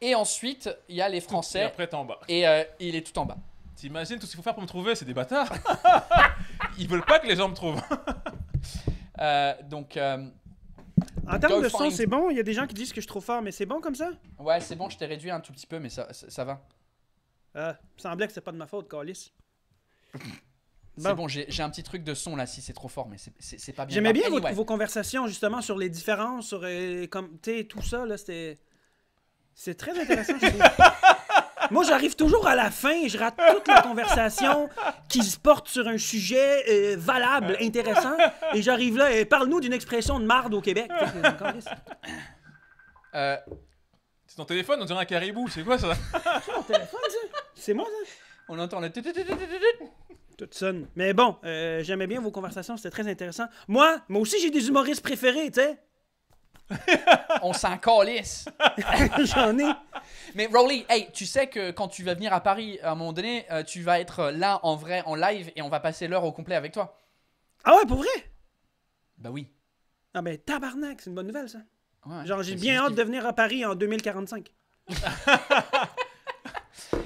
Et ensuite, il y a les Français. et après, t'es en bas. Et euh, il est tout en bas. T'imagines tout ce qu'il faut faire pour me trouver C'est des bâtards. Ils veulent pas que les gens me trouvent. Euh, donc. Euh, en termes de son, c'est bon. Il y a des gens qui disent que je suis trop fort, mais c'est bon comme ça Ouais, c'est bon. Je t'ai réduit un tout petit peu, mais ça, ça, va. Euh, semblait que c'est pas de ma faute, Calis. C'est bon, j'ai un petit truc de son là, si c'est trop fort, mais c'est pas bien. J'aimais bien vos, conversations justement sur les différences, sur Tu sais, tout ça, là, c'était. C'est très intéressant. Moi, j'arrive toujours à la fin et je rate toute la conversation qui se porte sur un sujet euh, valable, intéressant. Et j'arrive là et euh, parle-nous d'une expression de marde au Québec. Euh, c'est ton téléphone, on dirait un caribou. C'est quoi ça? C'est mon téléphone, C'est moi, ça? On entend le... Tout sonne. Mais bon, j'aimais bien vos conversations, c'était très intéressant. Moi, moi aussi, j'ai des humoristes préférés, tu sais. On s'en J'en ai. Mais Rowley, tu sais que quand tu vas venir à Paris, à un moment donné, euh, tu vas être euh, là en vrai, en live, et on va passer l'heure au complet avec toi. Ah ouais, pour vrai? Bah oui. Ah mais ben, tabarnak, c'est une bonne nouvelle ça. Genre j'ai bien hâte de venir à Paris en 2045.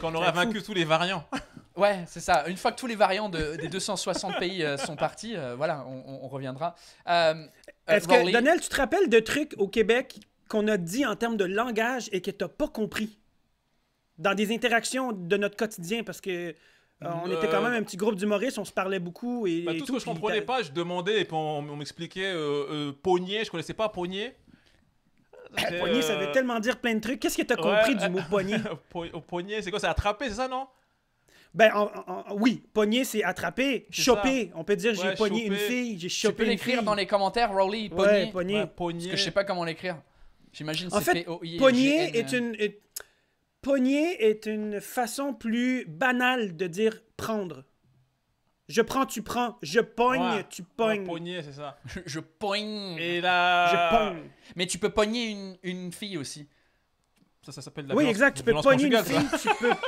Quand on aura vaincu tous les variants. Ouais, c'est ça. Une fois que tous les variants des 260 pays euh, sont partis, voilà, on, reviendra. Euh, euh, Est-ce que, Donnel, tu te rappelles de trucs au Québec qu'on a dit en termes de langage et que tu n'as pas compris dans des interactions de notre quotidien? Parce que euh, on était quand euh. même un petit groupe d'humoristes, on se parlait beaucoup. Et, bah, tout, ce que je comprenais pas, je demandais et puis on, m'expliquait euh, je connaissais pas poignée. poignée, ça veut tellement dire plein de trucs. Qu'est-ce que tu as compris du mot poignée Poignée, c'est quoi C'est attraper, c'est ça, non ben, oui, pogner, c'est attraper, choper. On peut dire, j'ai pogné une fille, j'ai chopé. Tu peux l'écrire dans les commentaires, Rowley, pogner. Ouais, pogner. Parce que je sais pas comment l'écrire. J'imagine c'est fait, Pogner est une. est une façon plus banale de dire prendre. Je prends, tu prends. Je pogne, tu pognes. Pogner, c'est ça. Je, pogne. Et là. Je Mais tu peux pogner une, une fille aussi. Ça, ça s'appelle la Oui, exact. Tu peux pogner une fille, tu peux.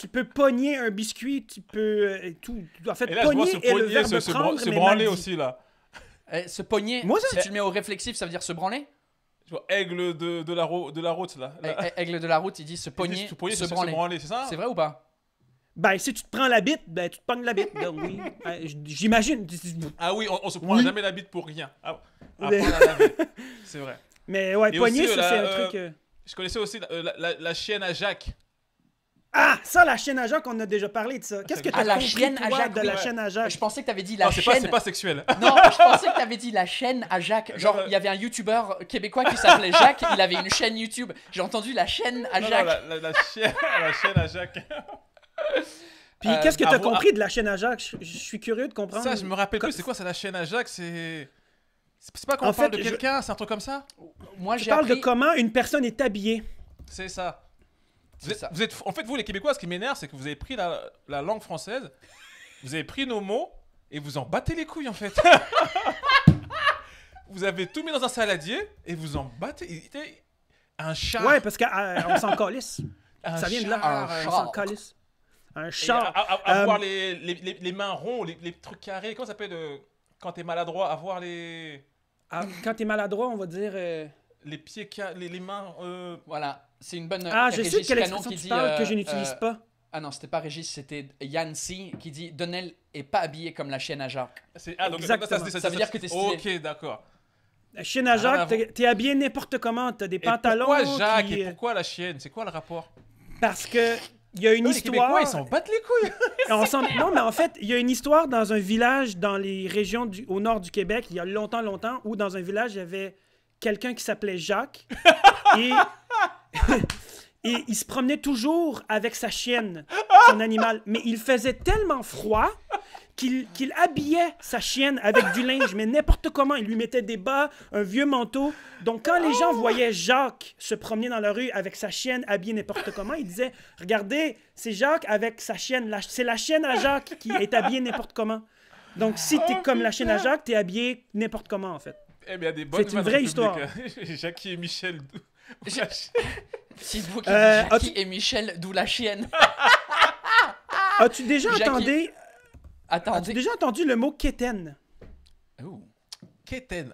tu peux pogner un biscuit, tu peux. Euh, tout, en fait, et là, pogner et le verbe se, prendre, se, branler aussi, là. Eh, se pogner, Moi, si tu le mets au réflexif, ça veut dire se branler tu vois, aigle de, de, la de la route, là. Eh, eh, aigle de la route, il dit se pogner, se, se, branler. c'est ça C'est vrai ou pas ben, si tu te prends la bite, ben, tu te pognes la bite. Ben, oui. J'imagine. Ah oui, on, se prend jamais la bite pour rien. Ah, C'est vrai. Mais ouais, pogner, ça euh, c'est un euh, truc. Je connaissais aussi la chienne à Jacques. Ah, ça, la chaîne à Jacques, on a déjà parlé de ça. Qu'est-ce que ah, tu as la compris, à de la chaîne à Jacques? Je pensais que tu avais dit la non, chaîne... c'est pas sexuel. non, je pensais que tu avais dit la chaîne à Jacques. Genre, il y avait un YouTuber québécois qui s'appelait Jacques, il avait une chaîne YouTube. J'ai entendu la chaîne à Jacques. la, chaîne à Jacques. Puis qu'est-ce que euh, tu as compris de la chaîne à Jacques? Je, suis curieux de comprendre. Ça, je me rappelle plus. C'est quoi ça, la chaîne à Jacques? C'est... C'est pas qu'on parle de quelqu'un, c'est un truc comme ça? Moi, j'ai parle de comment une personne est habillée. C'est ça. Vous en fait, vous, les Québécois, ce qui m'énerve, c'est que vous avez pris la, langue française, vous avez pris nos mots et vous en battez les couilles, en fait. vous avez tout mis dans un saladier et vous en battez. Un char. Ouais, parce qu'on euh, s'en calisse. Un Ça vient de là. Un on s'en calisse. Un chat. avoir euh, les, les, les, mains rondes, les, trucs carrés. Comment ça s'appelle de euh, quand t'es maladroit Avoir les. Ah, quand t'es maladroit, on va dire. Les pieds, les, les mains. Voilà. C'est une bonne. Ah, je sais quelle expression qui tu que je euh, n'utilise euh, pas. Ah non, c'était pas Régis, c'était Yancy qui dit Donnel est pas habillé comme la chienne à Jacques. Ah, donc Ça, veut dire que t'es stylé. Ok, d'accord. La chienne à Jacques, t'es habillé n'importe comment, t'as des pantalons. Pourquoi Jacques et euh, pourquoi la chienne C'est quoi le rapport Parce que il y a une histoire. Les Québécois, ils s'en battent les couilles. non, mais en fait, il y a une histoire dans un village dans les régions du... au nord du Québec, il y a longtemps, longtemps, où dans un village, il y avait quelqu'un qui s'appelait Jacques et et il se promenait toujours avec sa chienne, son animal. Mais il faisait tellement froid qu'il habillait sa chienne avec du linge, mais n'importe comment. Il lui mettait des bas, un vieux manteau. Donc, quand les gens voyaient Jacques se promener dans la rue avec sa chienne habillée n'importe comment, ils disaient Regardez, c'est Jacques avec sa chienne. C'est la chienne à Jacques qui est habillée n'importe comment. Donc, si t'es oh, comme la chienne à Jacques, t'es habillé n'importe comment, en fait. Eh c'est une vraie histoire. Hein. Jacques et Michel. C'est vous qui euh, et Michel, d'où la chienne. As-tu déjà entendu... Attendez. as déjà entendu le mot Keten? Oh.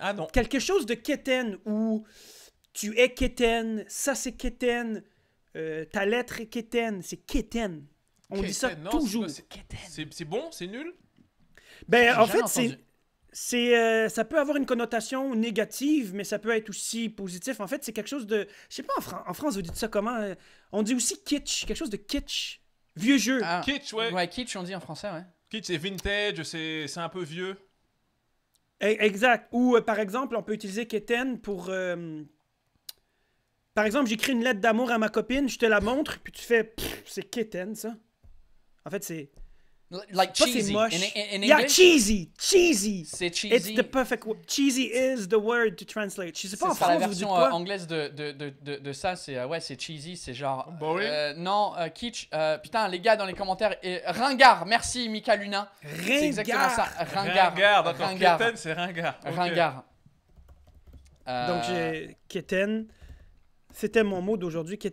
ah non. Quelque chose de Keten ou « tu es Keten, ça c'est Keten, euh, ta lettre est quétaine, c'est Keten. On dit ça toujours. C'est bon, c'est nul? Ben, en fait, c'est c'est euh, ça peut avoir une connotation négative, mais ça peut être aussi positif. En fait, c'est quelque chose de. Je sais pas, en, France, vous dites ça comment euh, On dit aussi kitsch, quelque chose de kitsch. Vieux jeu. Ah, kitsch, ouais. Ouais, kitsch, on dit en français, ouais. Kitsch, c'est vintage, c'est un peu vieux. E, exact. Ou euh, par exemple, on peut utiliser keten pour. Par exemple, j'écris une lettre d'amour à ma copine, je te la montre, puis tu fais. C'est keten, ça. En fait, c'est like cheesy. Pas, in, in, yeah, cheesy, cheesy. C'est cheesy. It's the perfect Cheesy is the word to translate. Je sais pas en La version euh, anglaise de, de, de, de ça, c'est euh, ouais, c'est cheesy, c'est genre. Oh, bah euh, non, kitsch. putain, les gars dans les commentaires. ringard, merci Mika Luna. C'est exactement ça. Ringard. Ringard. D'accord. Keten, c'est ringard. Donc j'ai Keten. C'était mon mot d'aujourd'hui, qui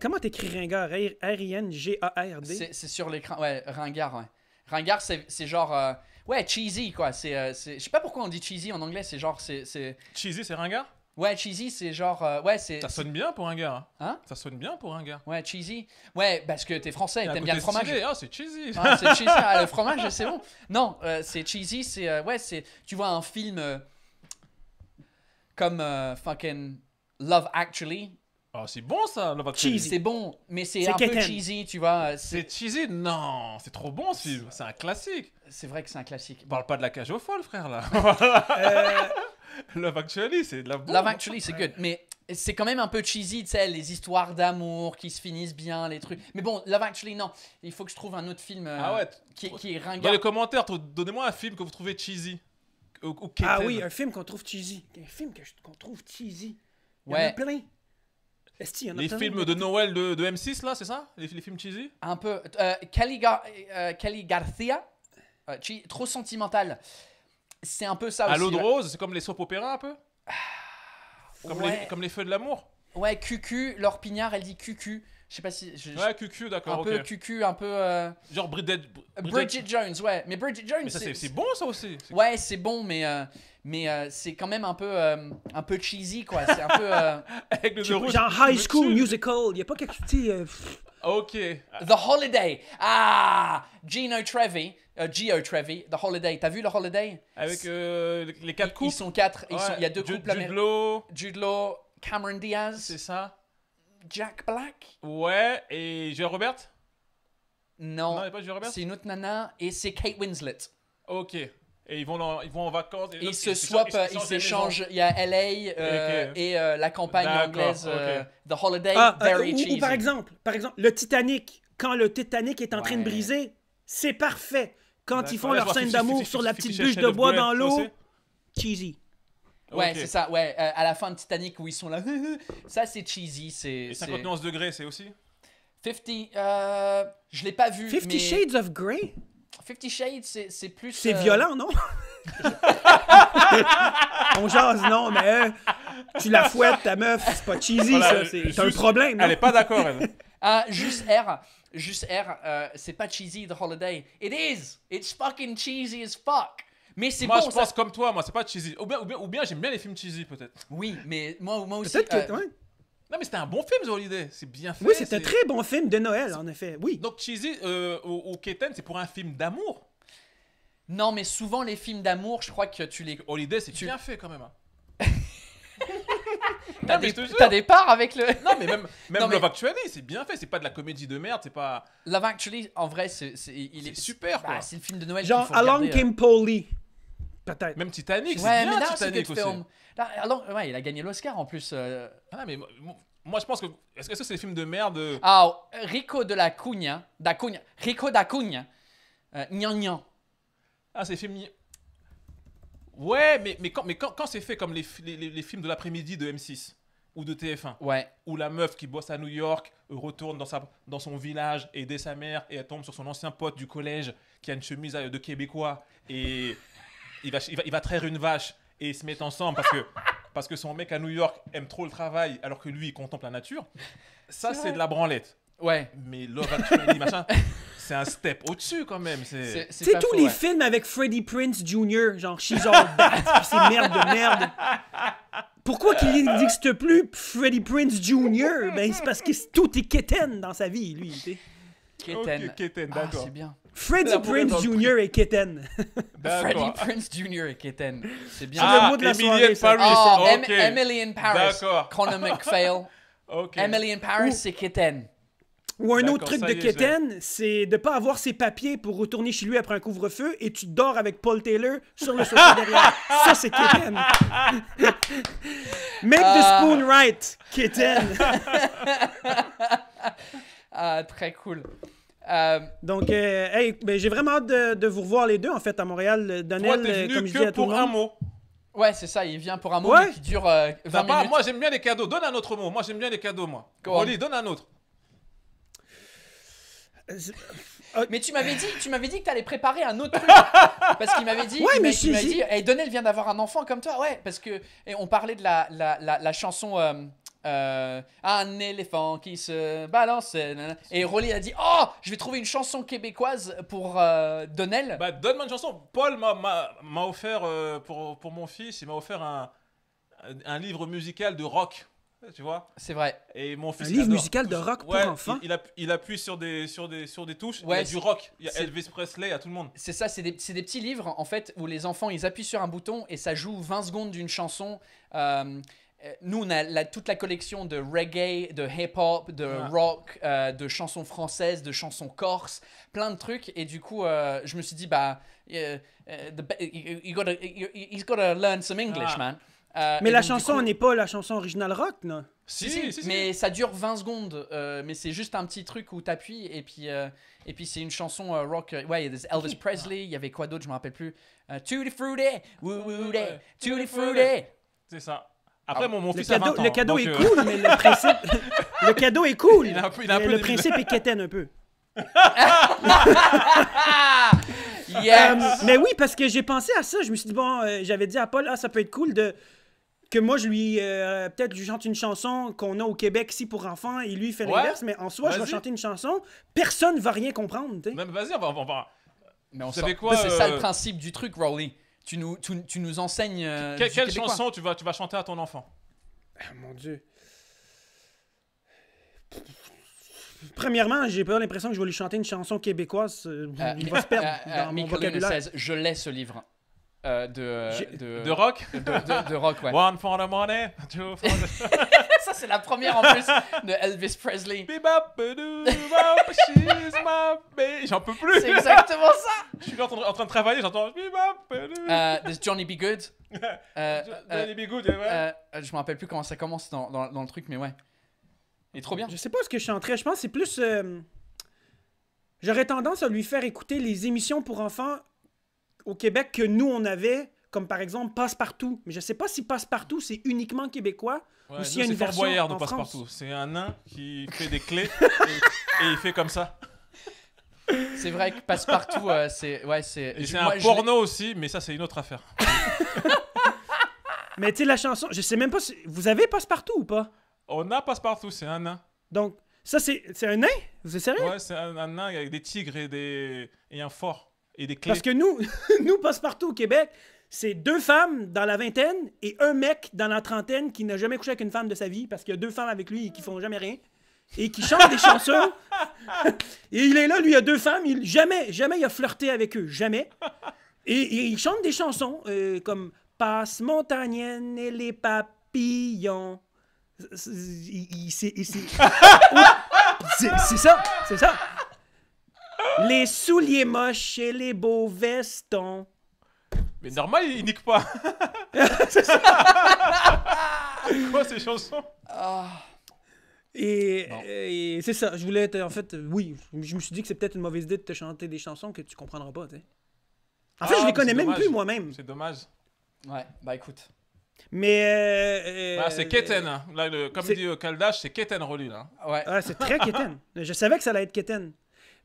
Comment t'écris ringard R-I-N-G-A-R-D C'est sur l'écran. Ouais, ringard, ouais. Ringard, c'est genre. Euh, ouais, cheesy, quoi. Euh, je sais pas pourquoi on dit cheesy en anglais, c'est genre. c'est Cheesy, c'est ringard Ouais, cheesy, c'est genre. Euh, ouais, c'est. Ça sonne bien pour un gars. Hein. hein? Ça sonne bien pour un gars. Ouais, cheesy. Ouais, parce que t'es français, t'aimes bien le fromage. Ah, c'est cheesy. Ah, c'est cheesy. Ah, le fromage, c'est bon. Non, c'est cheesy, c'est. ouais, c'est. Tu vois un film. comme fucking. Love Actually. Ah, c'est bon ça, Love Actually. C'est bon, mais c'est un peu cheesy, tu vois. C'est cheesy Non, c'est trop bon ce film. C'est un classique. C'est vrai que c'est un classique. parle pas de la cage aux folles, frère, là. Euh, Love Actually, c'est de la bonne. Love Actually, c'est good. Mais c'est quand même un peu cheesy, tu sais, les histoires d'amour qui se finissent bien, les trucs. Mais bon, Love Actually, non. Il faut que je trouve un autre film euh, ah ouais, qui, est ringard. Dans les commentaires, donnez-moi un film que vous trouvez cheesy. ah oui, un film qu'on trouve cheesy. Un film qu'on trouve cheesy les films de Noël de, M6, là, c'est ça les, films cheesy Un peu. Euh, Kelly Gar euh, Garcia, euh, trop sentimental. C'est un peu ça aussi. À l'eau de rose, c'est comme les soap opéra un peu ah, comme, les, comme feux de l'amour Ouais, Cucu, l'orpignard, Pignard, elle dit Cucu. Je sais pas si. ouais, Cucu, d'accord. Un peu Cucu, un peu. Euh, Genre Bridget, Bridget... Jones, ouais. Mais Bridget Jones. c'est bon, ça aussi. Ouais, c'est bon, mais mais euh, c'est quand même un peu, euh, un peu cheesy, quoi. C'est un peu. Euh, Avec le genre, High School Musical, il n'y a pas quelque chose. ok. Ah. The Holiday. Ah Gino Trevi. Gio Trevi, The Holiday. T'as vu The Holiday Avec les quatre coups Ils sont quatre. Il y a deux Jude, couples. Jude Law. Jude Law, Cameron Diaz. C'est ça. Jack Black. Ouais, et Julia Robert Non. C'est une autre nana et c'est Kate Winslet. Ok et ils vont en, ils vont en vacances. ils se swappent, ils s'échangent. Il y a LA euh, et euh, la campagne anglaise, euh, The Holiday, ah, very cheesy. Ou, par exemple, par exemple, le Titanic. Quand le Titanic est en train de briser, c'est parfait. Quand ils font leur scène d'amour sur la petite bûche de bois dans l'eau, cheesy. Ouais, c'est ça. Ouais, à la fin de Titanic où ils sont là, ça c'est cheesy. C'est. Et 50 nuances c'est aussi. 50, euh, je l'ai pas vu. 50 Shades of Grey. Fifty Shades, c'est plus. C'est euh, violent, non? On jase, non, mais euh, tu la fouettes, ta meuf, c'est pas cheesy, ça, euh, c'est un problème. Elle est pas d'accord, elle. ah, juste R, juste R, c'est pas cheesy, The Holiday. It is! It's fucking cheesy as fuck! Mais c'est Moi, je pense comme toi, moi, c'est pas cheesy. Ou bien, ou bien, j'aime bien les films cheesy, peut-être. Oui, mais moi, moi aussi. peut non, mais c'était un bon film, The Holiday. C'est bien fait. Oui, c'est un très bon film de Noël, en effet. Oui. Donc, Cheesy, ou euh, au, c'est pour un film d'amour. Non, mais souvent, les films d'amour, je crois que tu les. Holiday, c'est tu... bien fait quand même. Hein. T'as des, des parts avec le. Non, mais même, Love Actually, c'est bien fait. C'est pas de la comédie de merde. C'est pas. Love Actually, en vrai, c'est, c'est- il est, super, bah, c'est le film de Noël. qu'il Genre, faut Along regarder, euh. Came même Titanic, c'est bien Titanic aussi. Film. alors, il a gagné l'Oscar en plus. Euh. Ah mais moi, je pense que. Est-ce que c'est des films de merde Ah, Rico de la Cugna. Rico de la Euh, Ah, c'est film. Ouais, mais, mais quand, mais quand, c'est fait comme les, films de l'après-midi de M6 ou de TF1. Ouais. Où la meuf qui bosse à New York euh, retourne dans, sa, dans son village aider sa mère et elle tombe sur son ancien pote du collège qui a une chemise euh, de Québécois et il va, traire une vache et se mettent ensemble parce que, parce que son mec à New York aime trop le travail alors que lui, il contemple la nature. Ça, c'est de la branlette. Ouais. Mais Love Actually, machin, c'est un step au-dessus quand même. C'est tous les films avec Freddie Prince Jr., genre She's All c'est merde de merde. Pourquoi qu'il n'existe plus Freddie Prince Jr.? Ben, c'est parce que tout est quétaine dans sa vie, lui. Keten. Ah, c'est bien. Freddy Prince Jr. est Keten. Freddy Prince Jr. et Keten. C'est bien. mot de ah, ah, Emily in Paris. Emily in Paris. Connor McPhail. Emily in Paris, c'est Keten. Ou un autre truc de Kitten, Keten, c'est de pas avoir ses papiers pour retourner chez lui après un couvre-feu et tu dors avec Paul Taylor sur le sofa derrière. Ça, c'est Keten. Make the euh. spoon right, Keten. Ah, très cool. Euh, Donc, euh, hey, ben, j'ai vraiment hâte de, vous revoir les deux, en fait, à Montréal. Euh, Donnel, comme je que à pour un mot. Ouais, c'est ça, il vient pour un mot qui dure 20 minutes. moi, j'aime bien les cadeaux. Donne un autre mot. Moi, j'aime bien les cadeaux, moi. Oli, donne un autre. Mais tu m'avais dit, tu m'avais dit que t'allais préparer un autre truc parce qu'il m'avait dit, ouais, il mais dit, Donnel vient d'avoir un enfant comme toi, ouais, parce que et on parlait de la la, la, la chanson euh, un éléphant qui se balance. Euh, et Rolly a dit Oh, je vais trouver une chanson québécoise pour euh, Bah, donne-moi une chanson. Paul m'a offert, euh, pour, pour mon fils, il m'a offert un, livre musical de rock. Tu vois C'est vrai. Et mon fils. Un livre musical de rock pour Il, appuie, sur des, sur des, sur des touches. Ouais, il y a du rock. Il y a Elvis Presley, à tout le monde. C'est ça, c'est des, des, petits livres en fait où les enfants ils appuient sur un bouton et ça joue 20 secondes d'une chanson. Euh, euh, nous, on a toute la collection de reggae, de hip-hop, de ah. rock, euh, de chansons françaises, de chansons corses, plein de trucs. Et du coup, euh, je me suis dit, bah, uh, the, you gotta, you, ah. man. mais la chanson n'est pas la chanson originale rock, non? Si, si, si, mais ça dure 20 secondes. mais c'est juste un petit truc où tu et puis, et puis c'est une chanson rock. Ouais, il y a Elvis Presley, il y avait quoi d'autre, je me rappelle plus. Tutti Frutti, Tutti Fruity. C'est ça le cadeau, est cool, mais le principe... le cadeau est cool, le principe est quétaine un peu. Euh, mais oui, parce que j'ai pensé à ça. Je me suis dit, bon, euh, j'avais dit à Paul, ah, ça peut être cool de que moi, je lui. Euh, peut-être je chante une chanson qu'on a au Québec ici pour enfants et lui, il fait l'inverse. Mais en soi, je vais chanter une chanson. Personne va rien comprendre. Vas-y, on va. On va... Mais on sait quoi? C'est ça le principe du truc, Rowley tu nous, tu, nous enseignes. Euh, quelle chanson tu vas, tu vas chanter à ton enfant ah, Mon Dieu. Premièrement, j'ai pas l'impression que je vais lui chanter une chanson québécoise. Euh, il va euh, se perdre dans mon vocabulaire. 16, je l'ai ce livre. Euh, euh, de, de, rock de, rock, ouais. One for the money, two for Ça, c'est la première en plus de Elvis Presley. my J'en peux plus. C'est exactement ça. Je suis en train, de travailler, j'entends. uh, Does Johnny Be Good. Euh, Johnny Be Good, ouais. je me rappelle plus comment ça commence dans, dans, le truc, mais ouais. Il est trop bien. Je sais pas ce que je suis en train Je pense c'est plus. J'aurais tendance à lui faire écouter les émissions pour enfants au Québec que nous, on avait, comme par exemple Passe-Partout. Mais je ne sais pas si Passe-Partout, c'est uniquement québécois ouais, ou s'il y a une version Boyard, Passe-Partout. C'est un nain qui fait des clés et, il fait comme ça. C'est vrai que Passe-Partout, euh, c'est... Ouais, c'est c'est un porno aussi, mais ça, c'est une autre affaire. mais tu sais, la chanson, je sais même pas si... Vous avez Passe-Partout ou pas On a Passe-Partout, c'est un nain. Donc, ça, c'est, c'est un nain Vous êtes sérieux Ouais, c'est un, nain avec des tigres et, des... et un fort. Parce que nous, nous passe-partout au Québec, c'est deux femmes dans la vingtaine et un mec dans la trentaine qui n'a jamais couché avec une femme de sa vie parce qu'il y a deux femmes avec lui et qui font jamais rien et qui chante des chansons. et il est là, lui, il a deux femmes, jamais, jamais il a flirté avec eux, jamais. Et, ils il chante des chansons euh, comme Passe montagnienne et les papillons. C'est ça, c'est ça. Les souliers moches et les beaux vestons. Mais normal, il nique pas. c'est ça. Quoi ces chansons ah. Et, c'est ça, je voulais être, en fait, oui, je me suis dit que c'est peut-être une mauvaise idée de te chanter des chansons que tu comprendras pas, En fait, je ah, les connais même plus moi-même. C'est dommage. Ouais, bah écoute. Mais. Euh, bah, c'est Keten. Hein. comme dit euh, Kaldash, c'est Keten relu, là. Ouais. Ah, c'est très Keten. je savais que ça allait être Keten.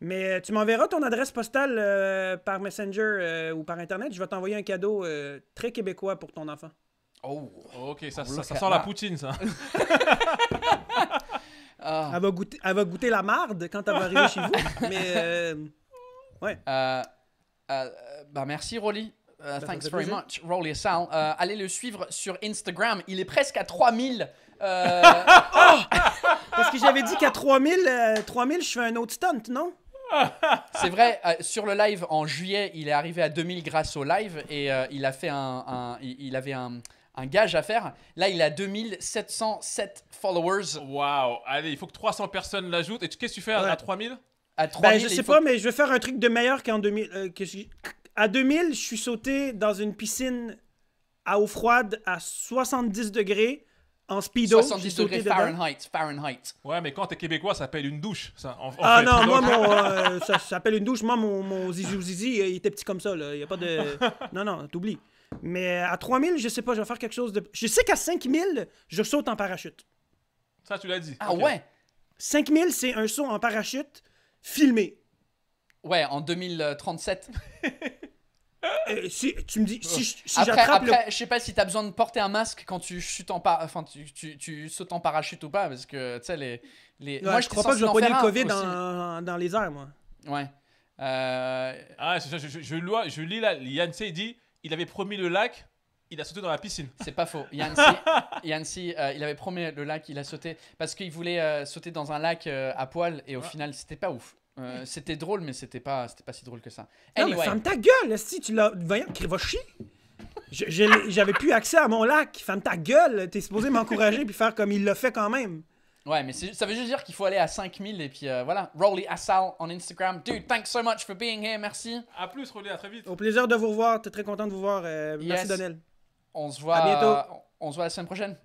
Mais euh, tu m'enverras ton adresse postale euh, par Messenger euh, ou par Internet. Je vais t'envoyer un cadeau très québécois pour ton enfant. Oh! Ok, ça, ça, sort la poutine, ça. Ah. Elle, va goûter, va goûter la marde quand elle va arriver chez vous. Mais, ouais. Ben, merci, Rolly. Ben, thanks very much. Rolly allez le suivre sur Instagram. Il est presque à 3000. Parce que j'avais dit qu'à 3000, 3000, je fais un autre stunt, non? C'est vrai, euh, sur le live en juillet, il est arrivé à 2000 grâce au live et euh, il, a fait il avait un, gage à faire. Là, il a 2707 followers Waouh, allez, il faut que 300 personnes l'ajoutent. Et qu'est-ce que tu fais à- 3000 à ben, je sais pas, mais je vais faire un truc de meilleur qu'en 2000. Euh, que À 2000, je suis sauté dans une piscine à eau froide à 70 degrés en speedo. 70 degrés Fahrenheit, Fahrenheit. Ouais, mais quand t'es québécois, ça s'appelle une douche. Ça, ah non, moi, euh, ça s'appelle une douche. Moi, mon, mon zizi, euh, il était petit comme ça. Là. Il y a pas de... Non, non, t'oublies. Mais euh, à 3000, je sais pas, je vais faire quelque chose de... Je sais qu'à 5000, je saute en parachute. Ça, tu l'as dit. Ah ouais? 5000, c'est un saut en parachute filmé. Ouais, en 2037. Euh, si, tu me dis, si, si après, après je sais pas si t'as besoin de porter un masque quand tu en enfin, tu, tu, sautes en parachute ou pas, parce que tu sais, les. les... moi, je crois pas que je vais le Covid dans, dans, les airs, moi. Ouais. Euh, ah, je, je, je, lis là, Yancy dit il avait promis le lac, il a sauté dans la piscine. C'est pas faux. Yancy, Yancy euh, il avait promis le lac, il a sauté parce qu'il voulait sauter dans un lac à poil et au final, c'était pas ouf. Euh, c'était drôle, mais c'était pas, c'était pas si drôle que ça. Anyway. ferme ta gueule, si tu l'as. Voyons, va chier. J'avais plus accès à mon lac. Ferme ta gueule. T'es supposé m'encourager puis faire comme il l'a fait quand même. Ouais, mais ça veut juste dire qu'il faut aller à 5000 et puis euh, voilà. Rolly Assal on Instagram. Dude, thanks so much for being here. Merci. À plus, Rolly. À très vite. Au plaisir de vous revoir. T'es très content de vous voir. Euh, merci, Donnel. On se voit. On se voit la semaine prochaine.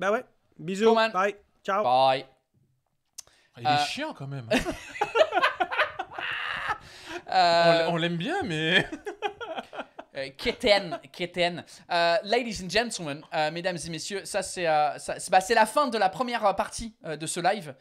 Ben ouais. Bisous. Bye. Ciao. Bye. Il est chiant quand même. Euh, on, l'aime bien, mais. Euh, Keten, euh, ladies and gentlemen, mesdames et messieurs, ça bah, c'est la fin de la première partie de ce live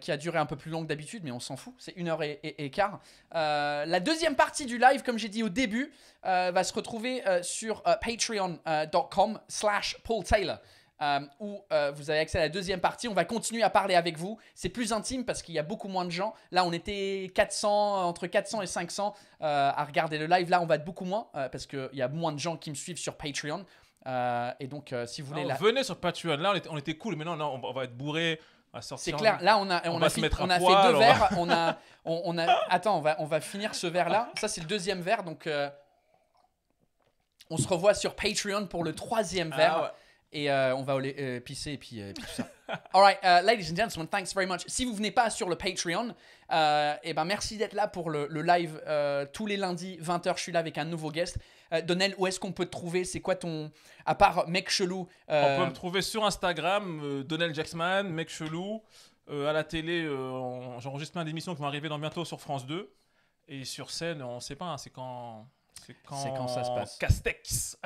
qui a duré un peu plus long que d'habitude, mais on s'en fout, c'est une heure et, et quart. la deuxième partie du live, comme j'ai dit au début, va se retrouver sur patreon.com/slash Paul Taylor. Euh, où euh, vous avez accès à la deuxième partie. On va continuer à parler avec vous. C'est plus intime parce qu'il y a beaucoup moins de gens. Là, on était 400, entre 400 et 500 euh, à regarder le live. Là, on va être beaucoup moins parce qu'il y a moins de gens qui me suivent sur Patreon. et donc, si vous voulez... Venez sur Patreon. Là, on était, cool. Mais non, non, on va être bourré. C'est clair, là on a, on, a, on a fait deux verres, on a, on, a, attends, on va, on va finir ce verre là. Ça c'est le deuxième verre, donc on se revoit sur Patreon pour le troisième ah verre. Ah ouais. Et euh, on va aller euh, pisser et puis, euh, tout ça. All ladies and gentlemen, thanks very much. Si vous venez pas sur le Patreon, et eh ben merci d'être là pour le, live tous les lundis 20h. Je suis là avec un nouveau guest. Donnel, où est-ce qu'on peut te trouver C'est quoi ton à part mec chelou On peut me trouver sur Instagram, Donnel Jacksman, mec chelou. à la télé, j'enregistre plein d'émissions qui vont arriver dans bientôt sur France 2. Et sur scène, on sait pas, hein, c'est quand c'est quand... ça se passe. Castex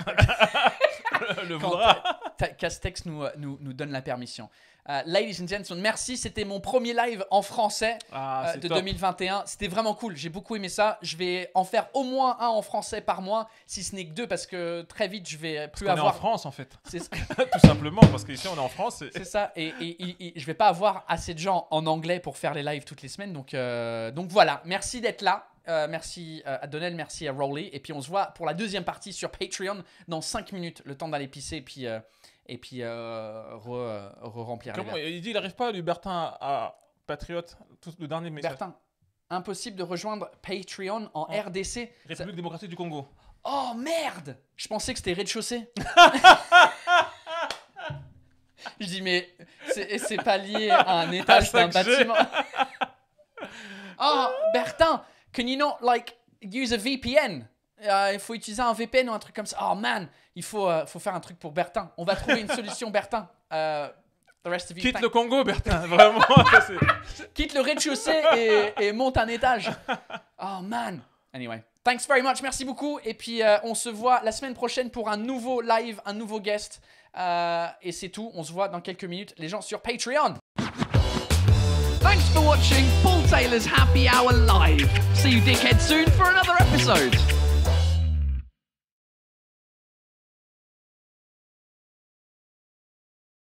le voudra. Castex nous, euh, nous, nous, donne la permission. Euh, ladies and gentlemen, merci. C'était mon premier live en français ah, euh, de 2021. C'était vraiment cool. J'ai beaucoup aimé ça. Je vais en faire au moins un en français par mois, si ce n'est que deux, parce que très vite, je vais plus avoir. On est en France, en fait. Tout simplement, parce qu'ici, on est en France. C'est ça. Et, et, je vais pas avoir assez de gens en anglais pour faire les lives toutes les semaines. Donc, donc voilà. Merci d'être là. Euh, merci euh, à Donnel, merci à Rowley. Et puis on se voit pour la deuxième partie sur Patreon dans 5 minutes, le temps d'aller pisser et puis, euh, et puis re, remplir Comment il dit il n'arrive pas, lui, Bertin, à Patriote, tout le dernier message. Bertin, impossible de rejoindre Patreon en RDC. République démocratique du Congo. Oh merde Je pensais que c'était rez-de-chaussée. Je dis, mais c'est pas lié à un étage d'un bâtiment. oh, Bertin Can you not like use a VPN? Euh, il faut utiliser un VPN ou un truc comme ça. Oh man, il faut, euh, faut faire un truc pour Bertin. On va trouver une solution, Bertin. Euh, Quitte le Congo, Bertin, vraiment. Quitte le rez-de-chaussée et, monte un étage. Oh man. Anyway. Thanks very much, merci beaucoup. Et puis on se voit la semaine prochaine pour un nouveau live, un nouveau guest. et c'est tout, on se voit dans quelques minutes, les gens sur Patreon. Thanks for watching Paul Taylor's Happy Hour Live. See you dickhead soon for another episode.